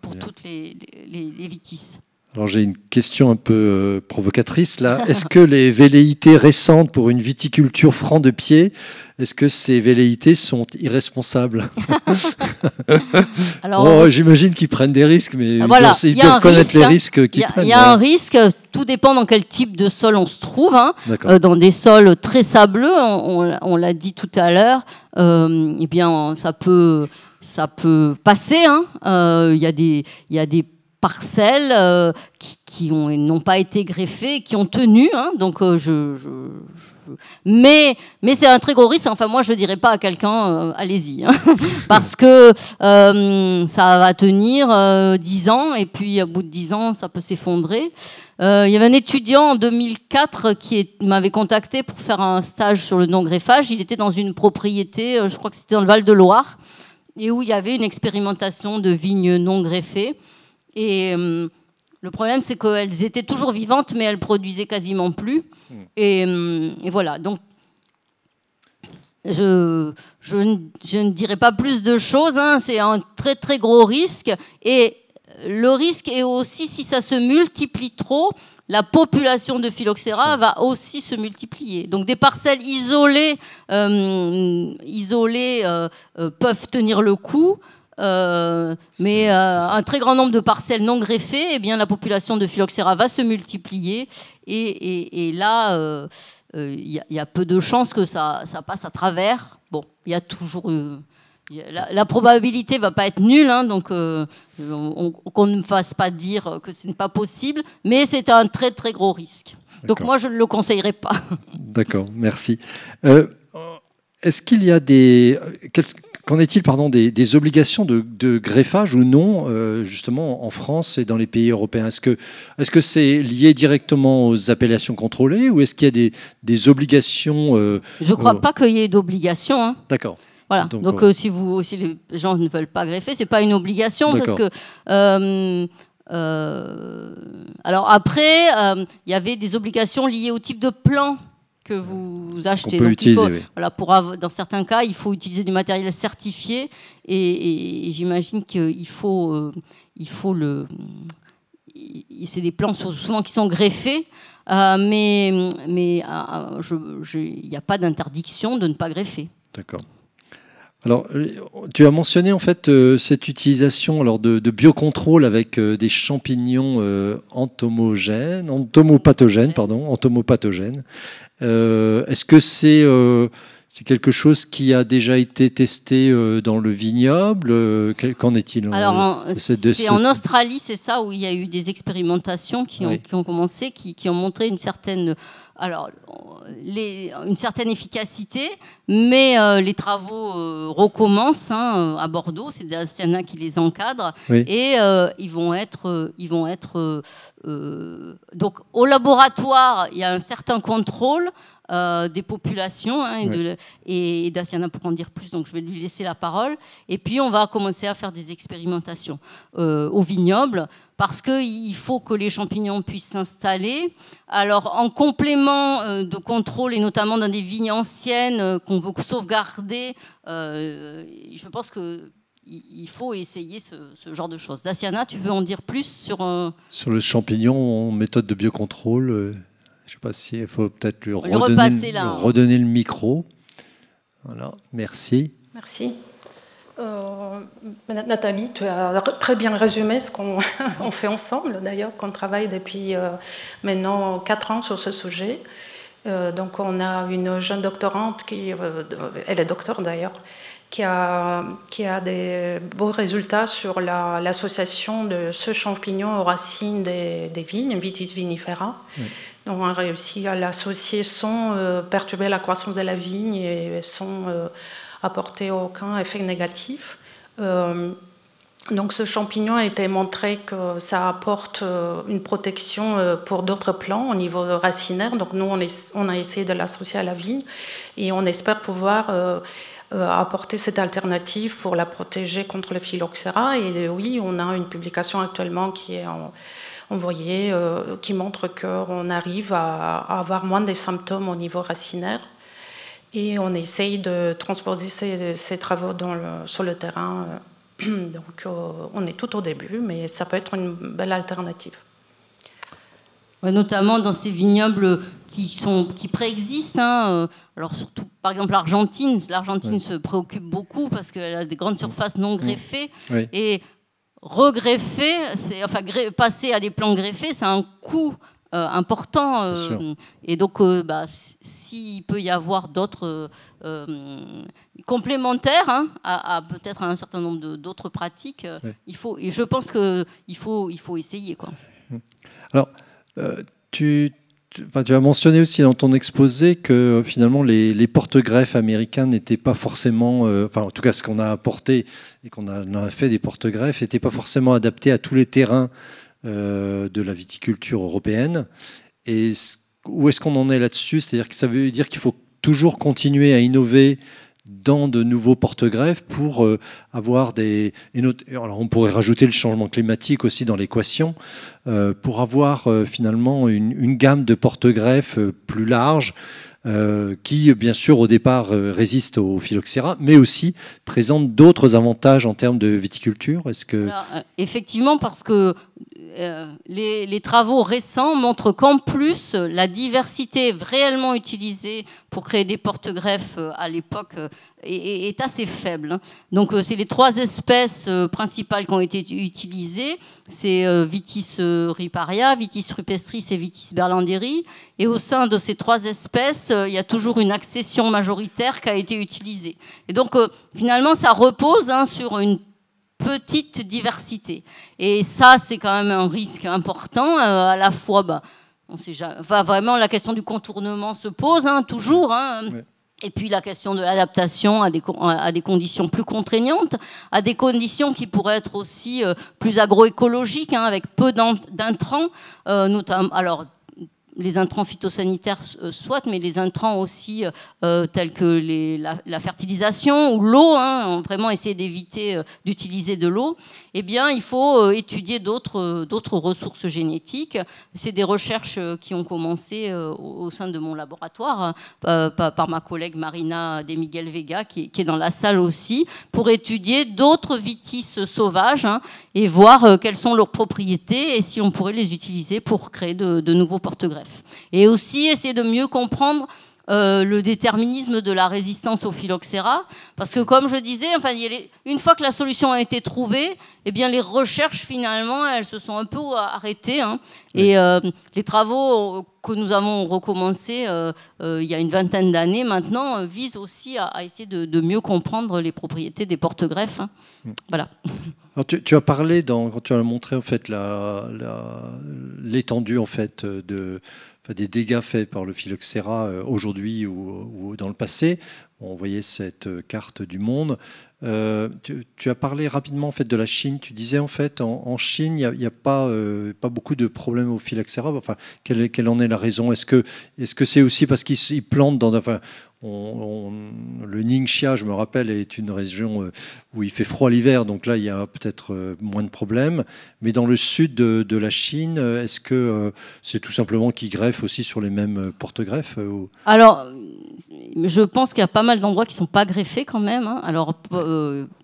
[SPEAKER 3] pour toutes les, les vitis.
[SPEAKER 2] Alors j'ai une question un peu euh, provocatrice là. Est-ce que les velléités récentes pour une viticulture franc de pied, est-ce que ces velléités sont irresponsables Alors, J'imagine qu'ils prennent des risques, mais ah, ils, doivent, connaître les hein. risques qu'ils prennent. Il y
[SPEAKER 3] a, un hein. risque, tout dépend dans quel type de sol on se trouve. Hein. Euh, dans des sols très sableux, on, l'a dit tout à l'heure, euh, eh bien ça peut ça peut passer. Euh, il y, a des, y a des parcelles euh, qui, n'ont pas été greffées, qui ont tenu. Hein, donc, euh, mais, c'est un très gros risque. Enfin, moi, je ne dirais pas à quelqu'un, euh, allez-y, hein, parce que ça va tenir 10 ans, et puis au bout de 10 ans, ça peut s'effondrer. Il y avait un étudiant en 2004 qui m'avait contacté pour faire un stage sur le non-greffage. Il était dans une propriété, je crois que c'était dans le Val-de-Loire, et où il y avait une expérimentation de vignes non greffées. Et euh, le problème, c'est qu'elles étaient toujours vivantes, mais elles produisaient quasiment plus. Hmm. Euh, et, voilà. Donc, je, ne dirai pas plus de choses. Hein. C'est un très, très gros risque. Et euh, le risque est aussi, si ça se multiplie trop, la population de phylloxéra va aussi se multiplier. Donc des parcelles isolées, isolées peuvent tenir le coup. Euh, mais euh, un très grand nombre de parcelles non greffées, eh bien, la population de phylloxéra va se multiplier. Et, là, il euh, y, a peu de chances que ça, passe à travers. Bon, il y a toujours. la, probabilité probabilité va pas être nulle, hein, donc qu'on ne me fasse pas dire que ce n'est pas possible, mais c'est un très très gros risque. Donc moi je ne le conseillerais pas.
[SPEAKER 2] D'accord, merci. Est-ce qu'il y a des. Qu'en est-il pardon, des, obligations de, greffage ou non, euh, justement, en France et dans les pays européens Est-ce que c'est lié directement aux appellations contrôlées ou est-ce qu'il y a des, obligations euh, Je ne crois pas
[SPEAKER 3] qu'il y ait d'obligation. Hein.
[SPEAKER 2] D'accord. Voilà. Donc, euh, si,
[SPEAKER 3] les gens ne veulent pas greffer, ce n'est pas une obligation parce que. alors après, il y avait des obligations liées au type de plan que vous achetez. voilà, pour, dans certains cas, il faut utiliser du matériel certifié et, et, j'imagine qu'il faut, euh, il faut le. C'est des plans souvent qui sont greffés, euh, mais mais euh, il n'y a pas d'interdiction de ne pas greffer.
[SPEAKER 2] D'accord. Alors, tu as mentionné en fait cette utilisation alors, de, biocontrôle avec des champignons entomogènes, entomopathogènes, pardon, entomopathogènes. Euh, est-ce que euh, c'est quelque chose qui a déjà été testé euh, dans le vignoble. Qu'en est-il
[SPEAKER 4] c'est en
[SPEAKER 3] Australie, c'est ça, où il y a eu des expérimentations qui ont, commencé, qui, ont montré une certaine alors, une certaine efficacité, mais euh, les travaux euh, recommencent hein, euh, à Bordeaux, c'est Daciana qui les encadre, et être... ils vont être donc, au laboratoire, il y a un certain contrôle, euh, des populations hein, et, et Daciana pour en dire plus, donc je vais lui laisser la parole. Et puis on va commencer à faire des expérimentations euh, au vignoble parce qu'il faut que les champignons puissent s'installer. Alors en complément euh, de contrôle et notamment dans des vignes anciennes qu'on veut sauvegarder, je pense que il faut essayer ce, genre de choses. Daciana, tu veux en dire plus sur...
[SPEAKER 2] Sur le champignon en méthode de biocontrôle je ne sais pas s'il faut peut-être lui hein. redonner, le micro. Voilà,
[SPEAKER 4] merci. Merci. Euh, Nathalie, tu as très bien résumé ce qu'on fait ensemble, d'ailleurs, qu'on travaille depuis euh, maintenant quatre ans sur ce sujet. Euh, donc, on a une jeune doctorante, qui, elle est docteur d'ailleurs, qui a, qui a des beaux résultats sur l'association de ce champignon aux racines des, vignes, Vitis vinifera on a réussi à l'associer sans euh, perturber la croissance de la vigne et sans euh, apporter aucun effet négatif. Euh, donc ce champignon a été montré que ça apporte une protection pour d'autres plants au niveau racinaire. Donc nous, on, on a essayé de l'associer à la vigne et on espère pouvoir... apporter cette alternative pour la protéger contre le phylloxéra. Et oui, on a une publication actuellement qui est en, on voyait, euh, qui montre qu'on arrive à, avoir moins des symptômes au niveau racinaire. Et on essaye de transposer ces, travaux dans le, sur le terrain. Euh, Donc euh, on est tout au début, mais ça peut être une belle alternative.
[SPEAKER 3] notamment dans ces vignobles qui, sont, qui préexistent. Hein, alors surtout, par exemple, l'Argentine. L'Argentine se préoccupe beaucoup parce qu'elle a des grandes surfaces non mm. greffées. Et regreffer, enfin passer à des plans greffés, c'est un coût euh, important. Euh, et donc, euh, bah, s'il peut y avoir d'autres complémentaires hein, à, peut-être un certain nombre d'autres pratiques, il faut, et je pense qu'il faut, il faut essayer. Quoi.
[SPEAKER 2] Alors, tu tu as mentionné aussi dans ton exposé que euh, finalement les, porte-greffes américains n'étaient pas forcément, euh, enfin en tout cas ce qu'on a apporté et qu'on a, fait des porte-greffes n'étaient pas forcément adaptés à tous les terrains euh, de la viticulture européenne. Et où est-ce qu'on en est là-dessus C'est-à-dire que ça veut dire qu'il faut toujours continuer à innover dans de nouveaux porte-greffes pour euh, avoir des... Et alors on pourrait rajouter le changement climatique aussi dans l'équation, euh, pour avoir euh, finalement une, gamme de porte-greffes plus large, qui bien sûr au départ résiste au phylloxéra, mais aussi présente d'autres avantages en termes de viticulture. Est-ce
[SPEAKER 1] que...
[SPEAKER 3] effectivement, parce que euh, les, travaux récents montrent qu'en plus, la diversité réellement utilisée pour créer des porte-greffes euh, à l'époque euh, est, assez faible. Hein. Donc, c'est les trois espèces principales qui ont été utilisées. C'est Vitis riparia, Vitis rupestris et Vitis berlanderi. Et au sein de ces trois espèces, il y a toujours une accession majoritaire qui a été utilisée. Et donc, finalement, ça repose hein, sur une petite diversité. Et ça, c'est quand même un risque important, euh, à la fois, bah, on sait jamais, vraiment, la question du contournement se pose, hein, toujours. Hein. Et puis la question de l'adaptation à des, conditions plus contraignantes, à des conditions qui pourraient être aussi euh, plus agroécologiques, hein, avec peu d'intrants, euh, notamment, alors les intrants phytosanitaires euh, soit, mais les intrants aussi euh, euh, tels que la, fertilisation ou l'eau, hein, vraiment essayer d'éviter d'utiliser de l'eau, eh bien, il faut étudier d'autres ressources génétiques. C'est des recherches qui ont commencé au sein de mon laboratoire hein, par, ma collègue Marina De Miguel Vega, qui, est dans la salle aussi, pour étudier d'autres vitis sauvages hein, et voir quelles sont leurs propriétés et si on pourrait les utiliser pour créer de, de nouveaux porte-greffes. Et aussi essayer de mieux comprendre euh, le déterminisme de la résistance au phylloxéra, parce que comme je disais, enfin, une fois que la solution a été trouvée, eh bien, les recherches finalement, elles se sont un peu arrêtées. Hein. Et euh, les travaux que nous avons recommencés euh, il y a une vingtaine d'années maintenant visent aussi à, essayer de, mieux comprendre les propriétés des porte-greffes. Hein. Voilà. Alors,
[SPEAKER 2] tu, as parlé quand tu as montré en fait l'étendue en fait de des dégâts faits par le phylloxéra euh, aujourd'hui ou, dans le passé. on voyait cette euh, carte du monde. Euh, tu, as parlé rapidement en fait de la Chine. Tu disais en fait en, Chine il n'y a, pas pas beaucoup de problèmes au phylloxéra. Enfin, quelle, quelle en est la raison Est-ce que est que c'est aussi parce qu'ils plantent dans enfin, le Ningxia, je me rappelle, est une région euh, où il fait froid l'hiver, donc là, il y a peut-être euh, moins de problèmes. Mais dans le sud de, la Chine, est-ce que euh, c'est tout simplement qu'ils greffent aussi sur les mêmes porte-greffes
[SPEAKER 3] Alors, je pense qu'il y a pas mal d'endroits qui ne sont pas greffés quand même. Hein. Alors,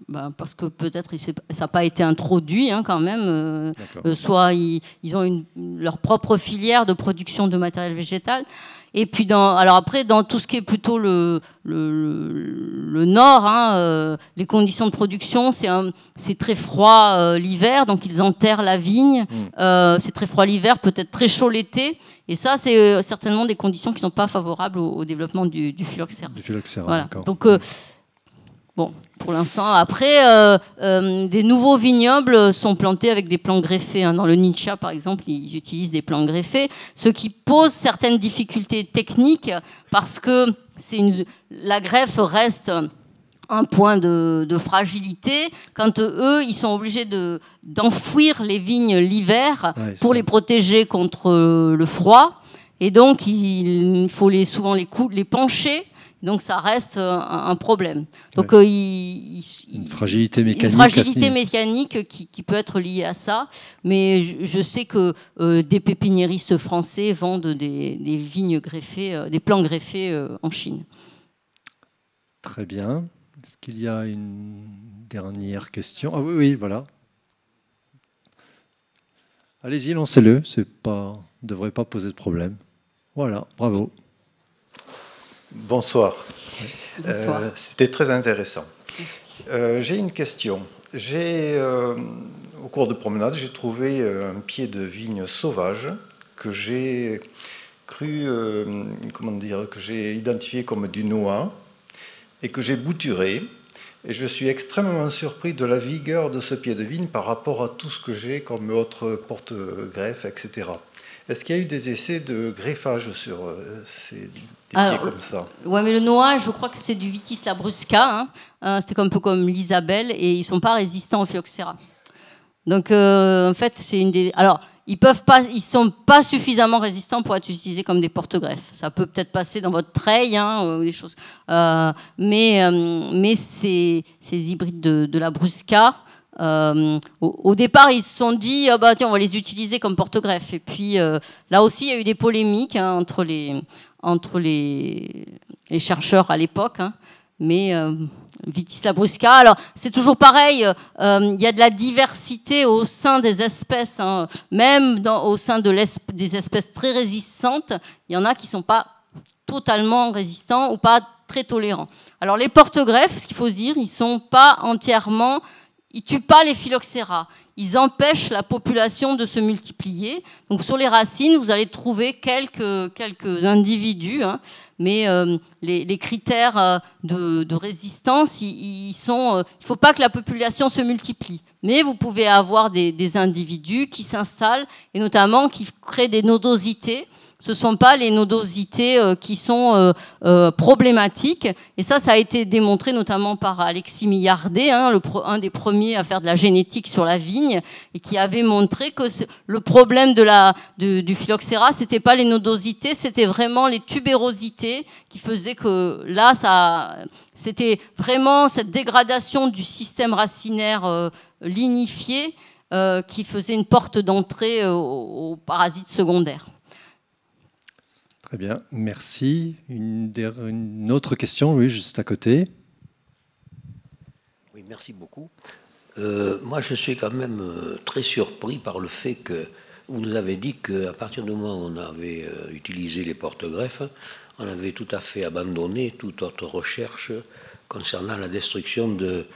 [SPEAKER 3] bah, parce que peut-être ça n'a pas été introduit hein, quand même. soit ils, ont leur propre filière de production de matériel végétal. Et puis, dans, alors après, dans tout ce qui est plutôt le, le, nord, hein, euh, les conditions de production, c'est très froid euh, l'hiver, donc ils enterrent la vigne. Mm. Euh, c'est très froid l'hiver, peut-être très chaud l'été. Et ça, c'est certainement des conditions qui ne sont pas favorables au, développement du, du phylloxéra. Du phylloxéra voilà. Donc, bon, pour l'instant. Après, euh, euh, des nouveaux vignobles sont plantés avec des plants greffés. Hein. Dans le Nietzsche, par exemple, ils utilisent des plants greffés, ce qui pose certaines difficultés techniques parce que une, la greffe reste un point de, fragilité quand eux, ils sont obligés d'enfouir les vignes l'hiver pour les protéger contre le froid. Et donc, il faut souvent les, coudes les pencher donc ça reste euh, un, problème. Donc euh, une fragilité mécanique, une fragilité mécanique qui, peut être liée à ça. Mais je, sais que euh, des pépiniéristes français vendent des, vignes greffées, des plants greffés en Chine.
[SPEAKER 2] Très bien. Est-ce qu'il y a une dernière question Ah oui, oui, voilà. Allez-y, lancez-le. C'est pas, devrait pas poser de problème. Voilà, bravo. Bonsoir. Euh, c'était très intéressant. Euh, j'ai une question. J'ai, euh, au cours de promenade, j'ai trouvé un pied de vigne sauvage que j'ai cru, comment dire, que j'ai identifié comme du noix et que j'ai bouturé. Et je suis extrêmement surpris de la vigueur de ce pied de vigne par rapport à tout ce que j'ai comme autre porte greffe etc. Est-ce qu'il y a eu des essais de greffage sur euh, ces des pieds comme ça
[SPEAKER 3] Ouais, mais le noix, je crois que c'est du Vitis labrusca. Hein. Euh, c'était un peu comme l'Isabelle et ils sont pas résistants au phylloxéra. Donc euh, en fait, c'est une des. Alors ils peuvent pas, ils sont pas suffisamment résistants pour être utilisés comme des porte-greffes. Ça peut peut-être passer dans votre treille, hein, ou des choses. mais mais ces, hybrides de, de la brusca euh, au, départ, ils se sont dit, ah bah, on va les utiliser comme porte-greffe. Et puis euh, là aussi, il y a eu des polémiques hein, entre, les, entre les, chercheurs à l'époque. Hein. mais euh, Vitis labrusca, alors c'est toujours pareil, il y a de la diversité au sein des espèces, hein. même au sein de des espèces très résistantes, il y en a qui ne sont pas totalement résistants ou pas très tolérants. Alors les porte-greffes, ce qu'il faut se dire, ils ne sont pas entièrement ils tuent pas les phylloxéra. Ils empêchent la population de se multiplier. Donc sur les racines, vous allez trouver quelques, quelques individus, hein. mais euh, les, critères euh, de, résistance, sont. Euh, il faut pas que la population se multiplie. Mais vous pouvez avoir des individus qui s'installent et notamment qui créent des nodosités ce ne sont pas les nodosités euh, qui sont euh, euh, problématiques. Et ça, ça a été démontré notamment par Alexis Millardet, hein, un des premiers à faire de la génétique sur la vigne, et qui avait montré que le problème de la, du phylloxéra, c'était pas les nodosités, c'était vraiment les tubérosités qui faisaient que là, c'était vraiment cette dégradation du système racinaire lignifié qui faisait une porte d'entrée aux parasites secondaires.
[SPEAKER 2] Très bien, merci. Une, autre question, oui, juste à côté. Oui, merci beaucoup. Euh, moi, je suis quand même euh, très surpris par le fait que vous nous avez dit qu'à partir du moment où on avait euh, utilisé les porte-greffes, on avait tout à fait abandonné toute autre recherche concernant la destruction de,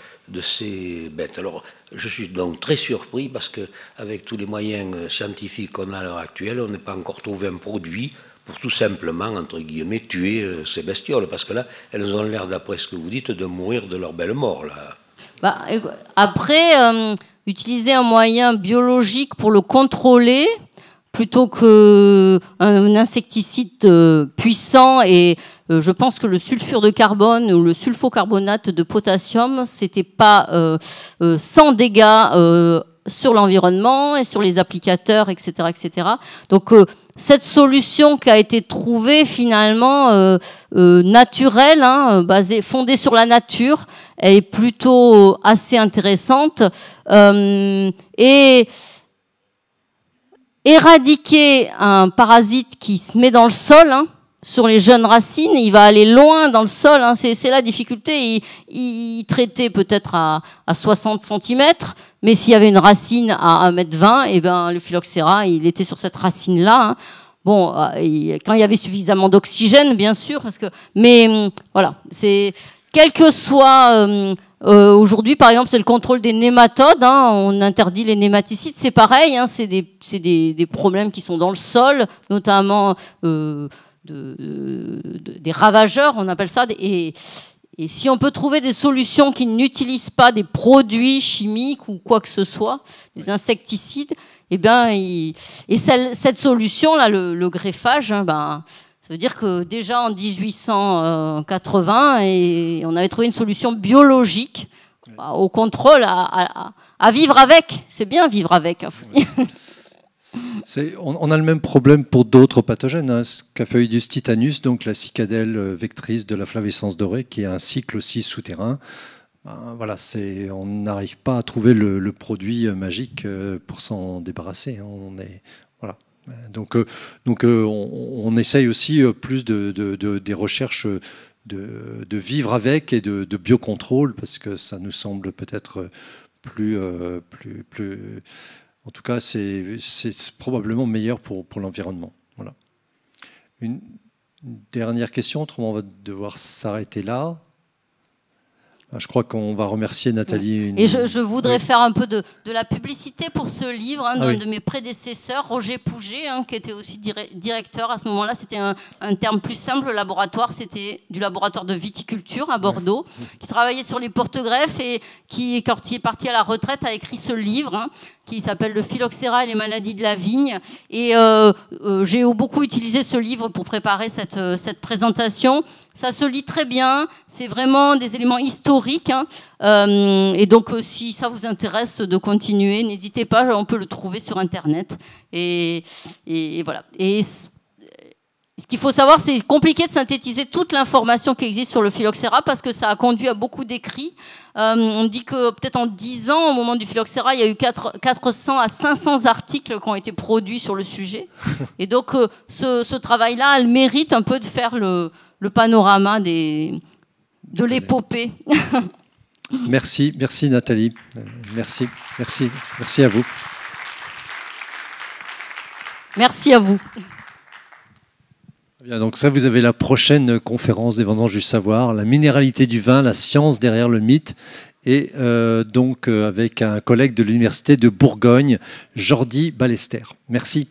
[SPEAKER 2] ces bêtes. Alors, je suis donc très surpris parce que, avec tous les moyens scientifiques qu'on a à l'heure actuelle, on n'a pas encore trouvé un produit pour tout simplement, entre guillemets, tuer euh, ces bestioles. Parce que là, elles ont l'air, d'après ce que vous dites, de mourir de leur belle mort. Là.
[SPEAKER 3] Bah, euh, après, euh, utiliser un moyen biologique pour le contrôler, plutôt qu'un insecticide puissant et je pense que le sulfure de carbone ou le sulfocarbonate de potassium, c'était pas sans dégâts sur l'environnement et sur les applicateurs, etc., etc. Donc cette solution qui a été trouvée finalement euh, euh, naturelle, hein, basée, fondée sur la nature, est plutôt assez intéressante. Euh, et éradiquer un parasite qui se met dans le sol, hein, sur les jeunes racines, il va aller loin dans le sol, hein. c'est la difficulté. Il, traitait peut-être à, 60 cm, mais s'il y avait une racine à 1,20 m et ben, le phylloxéra, il était sur cette racine-là. Hein. Bon, euh, quand il y avait suffisamment d'oxygène, bien sûr, mais hum, voilà, c'est quel que soit hum, euh, Aujourd'hui, par exemple, c'est le contrôle des nématodes. Hein. on interdit les nématicides. C'est pareil, c'est des, problèmes qui sont dans le sol, notamment euh, des ravageurs, on appelle ça. et, si on peut trouver des solutions qui n'utilisent pas des produits chimiques ou quoi que ce soit, des insecticides, eh et bien, et cette solution-là, le, greffage, hein, ben, ça veut dire que déjà en 1880, et on avait trouvé une solution biologique bah, au contrôle, à, vivre avec. C'est bien vivre avec. Hein,
[SPEAKER 2] on, a le même problème pour d'autres pathogènes, hein, du titanus, donc la cicadelle euh, vectrice de la flavescence dorée, qui est un cycle aussi souterrain. Ben, on n'arrive pas à trouver le, produit euh, magique euh, pour s'en débarrasser. Hein. On est, voilà. Donc, donc on, essaye aussi plus de, des recherches de, vivre avec et de, de, biocontrôle, parce que ça nous semble peut-être plus, plus, plus, en tout cas, c'est probablement meilleur pour, pour l'environnement. Voilà. Une, dernière question, autrement on va devoir s'arrêter là. Ah, je crois qu'on va remercier Nathalie. Et je,
[SPEAKER 3] voudrais faire un peu de, la publicité pour ce livre hein, ah de mes prédécesseurs, Roger Pouget, hein, qui était aussi directeur à ce moment-là. C'était un, terme plus simple, laboratoire, c'était du laboratoire de viticulture à Bordeaux, qui travaillait sur les porte-greffes et qui, quand il est parti à la retraite, a écrit ce livre. Hein qui s'appelle Le phylloxéra et les maladies de la vigne. Et euh, euh, j'ai beaucoup utilisé ce livre pour préparer cette, euh, cette présentation. Ça se lit très bien, c'est vraiment des éléments historiques. Hein. Euh, et donc, si ça vous intéresse de continuer, n'hésitez pas, on peut le trouver sur Internet. Et, et, et voilà. Ce qu'il faut savoir, c'est compliqué de synthétiser toute l'information qui existe sur le phylloxéra parce que ça a conduit à beaucoup d'écrits. Euh, on dit que peut-être en 10 ans, au moment du phylloxéra, il y a eu 4, 400 à 500 articles qui ont été produits sur le sujet. Et donc, euh, ce, travail-là, elle mérite un peu de faire le, panorama des, de l'épopée.
[SPEAKER 2] Merci, merci Nathalie. Merci, merci, merci à vous.
[SPEAKER 3] Merci à vous
[SPEAKER 2] donc ça, vous avez la prochaine conférence des Vendanges du Savoir, la minéralité du vin, la science derrière le mythe, et euh, donc euh, avec un collègue de l'Université de Bourgogne, Jordi Ballester. Merci.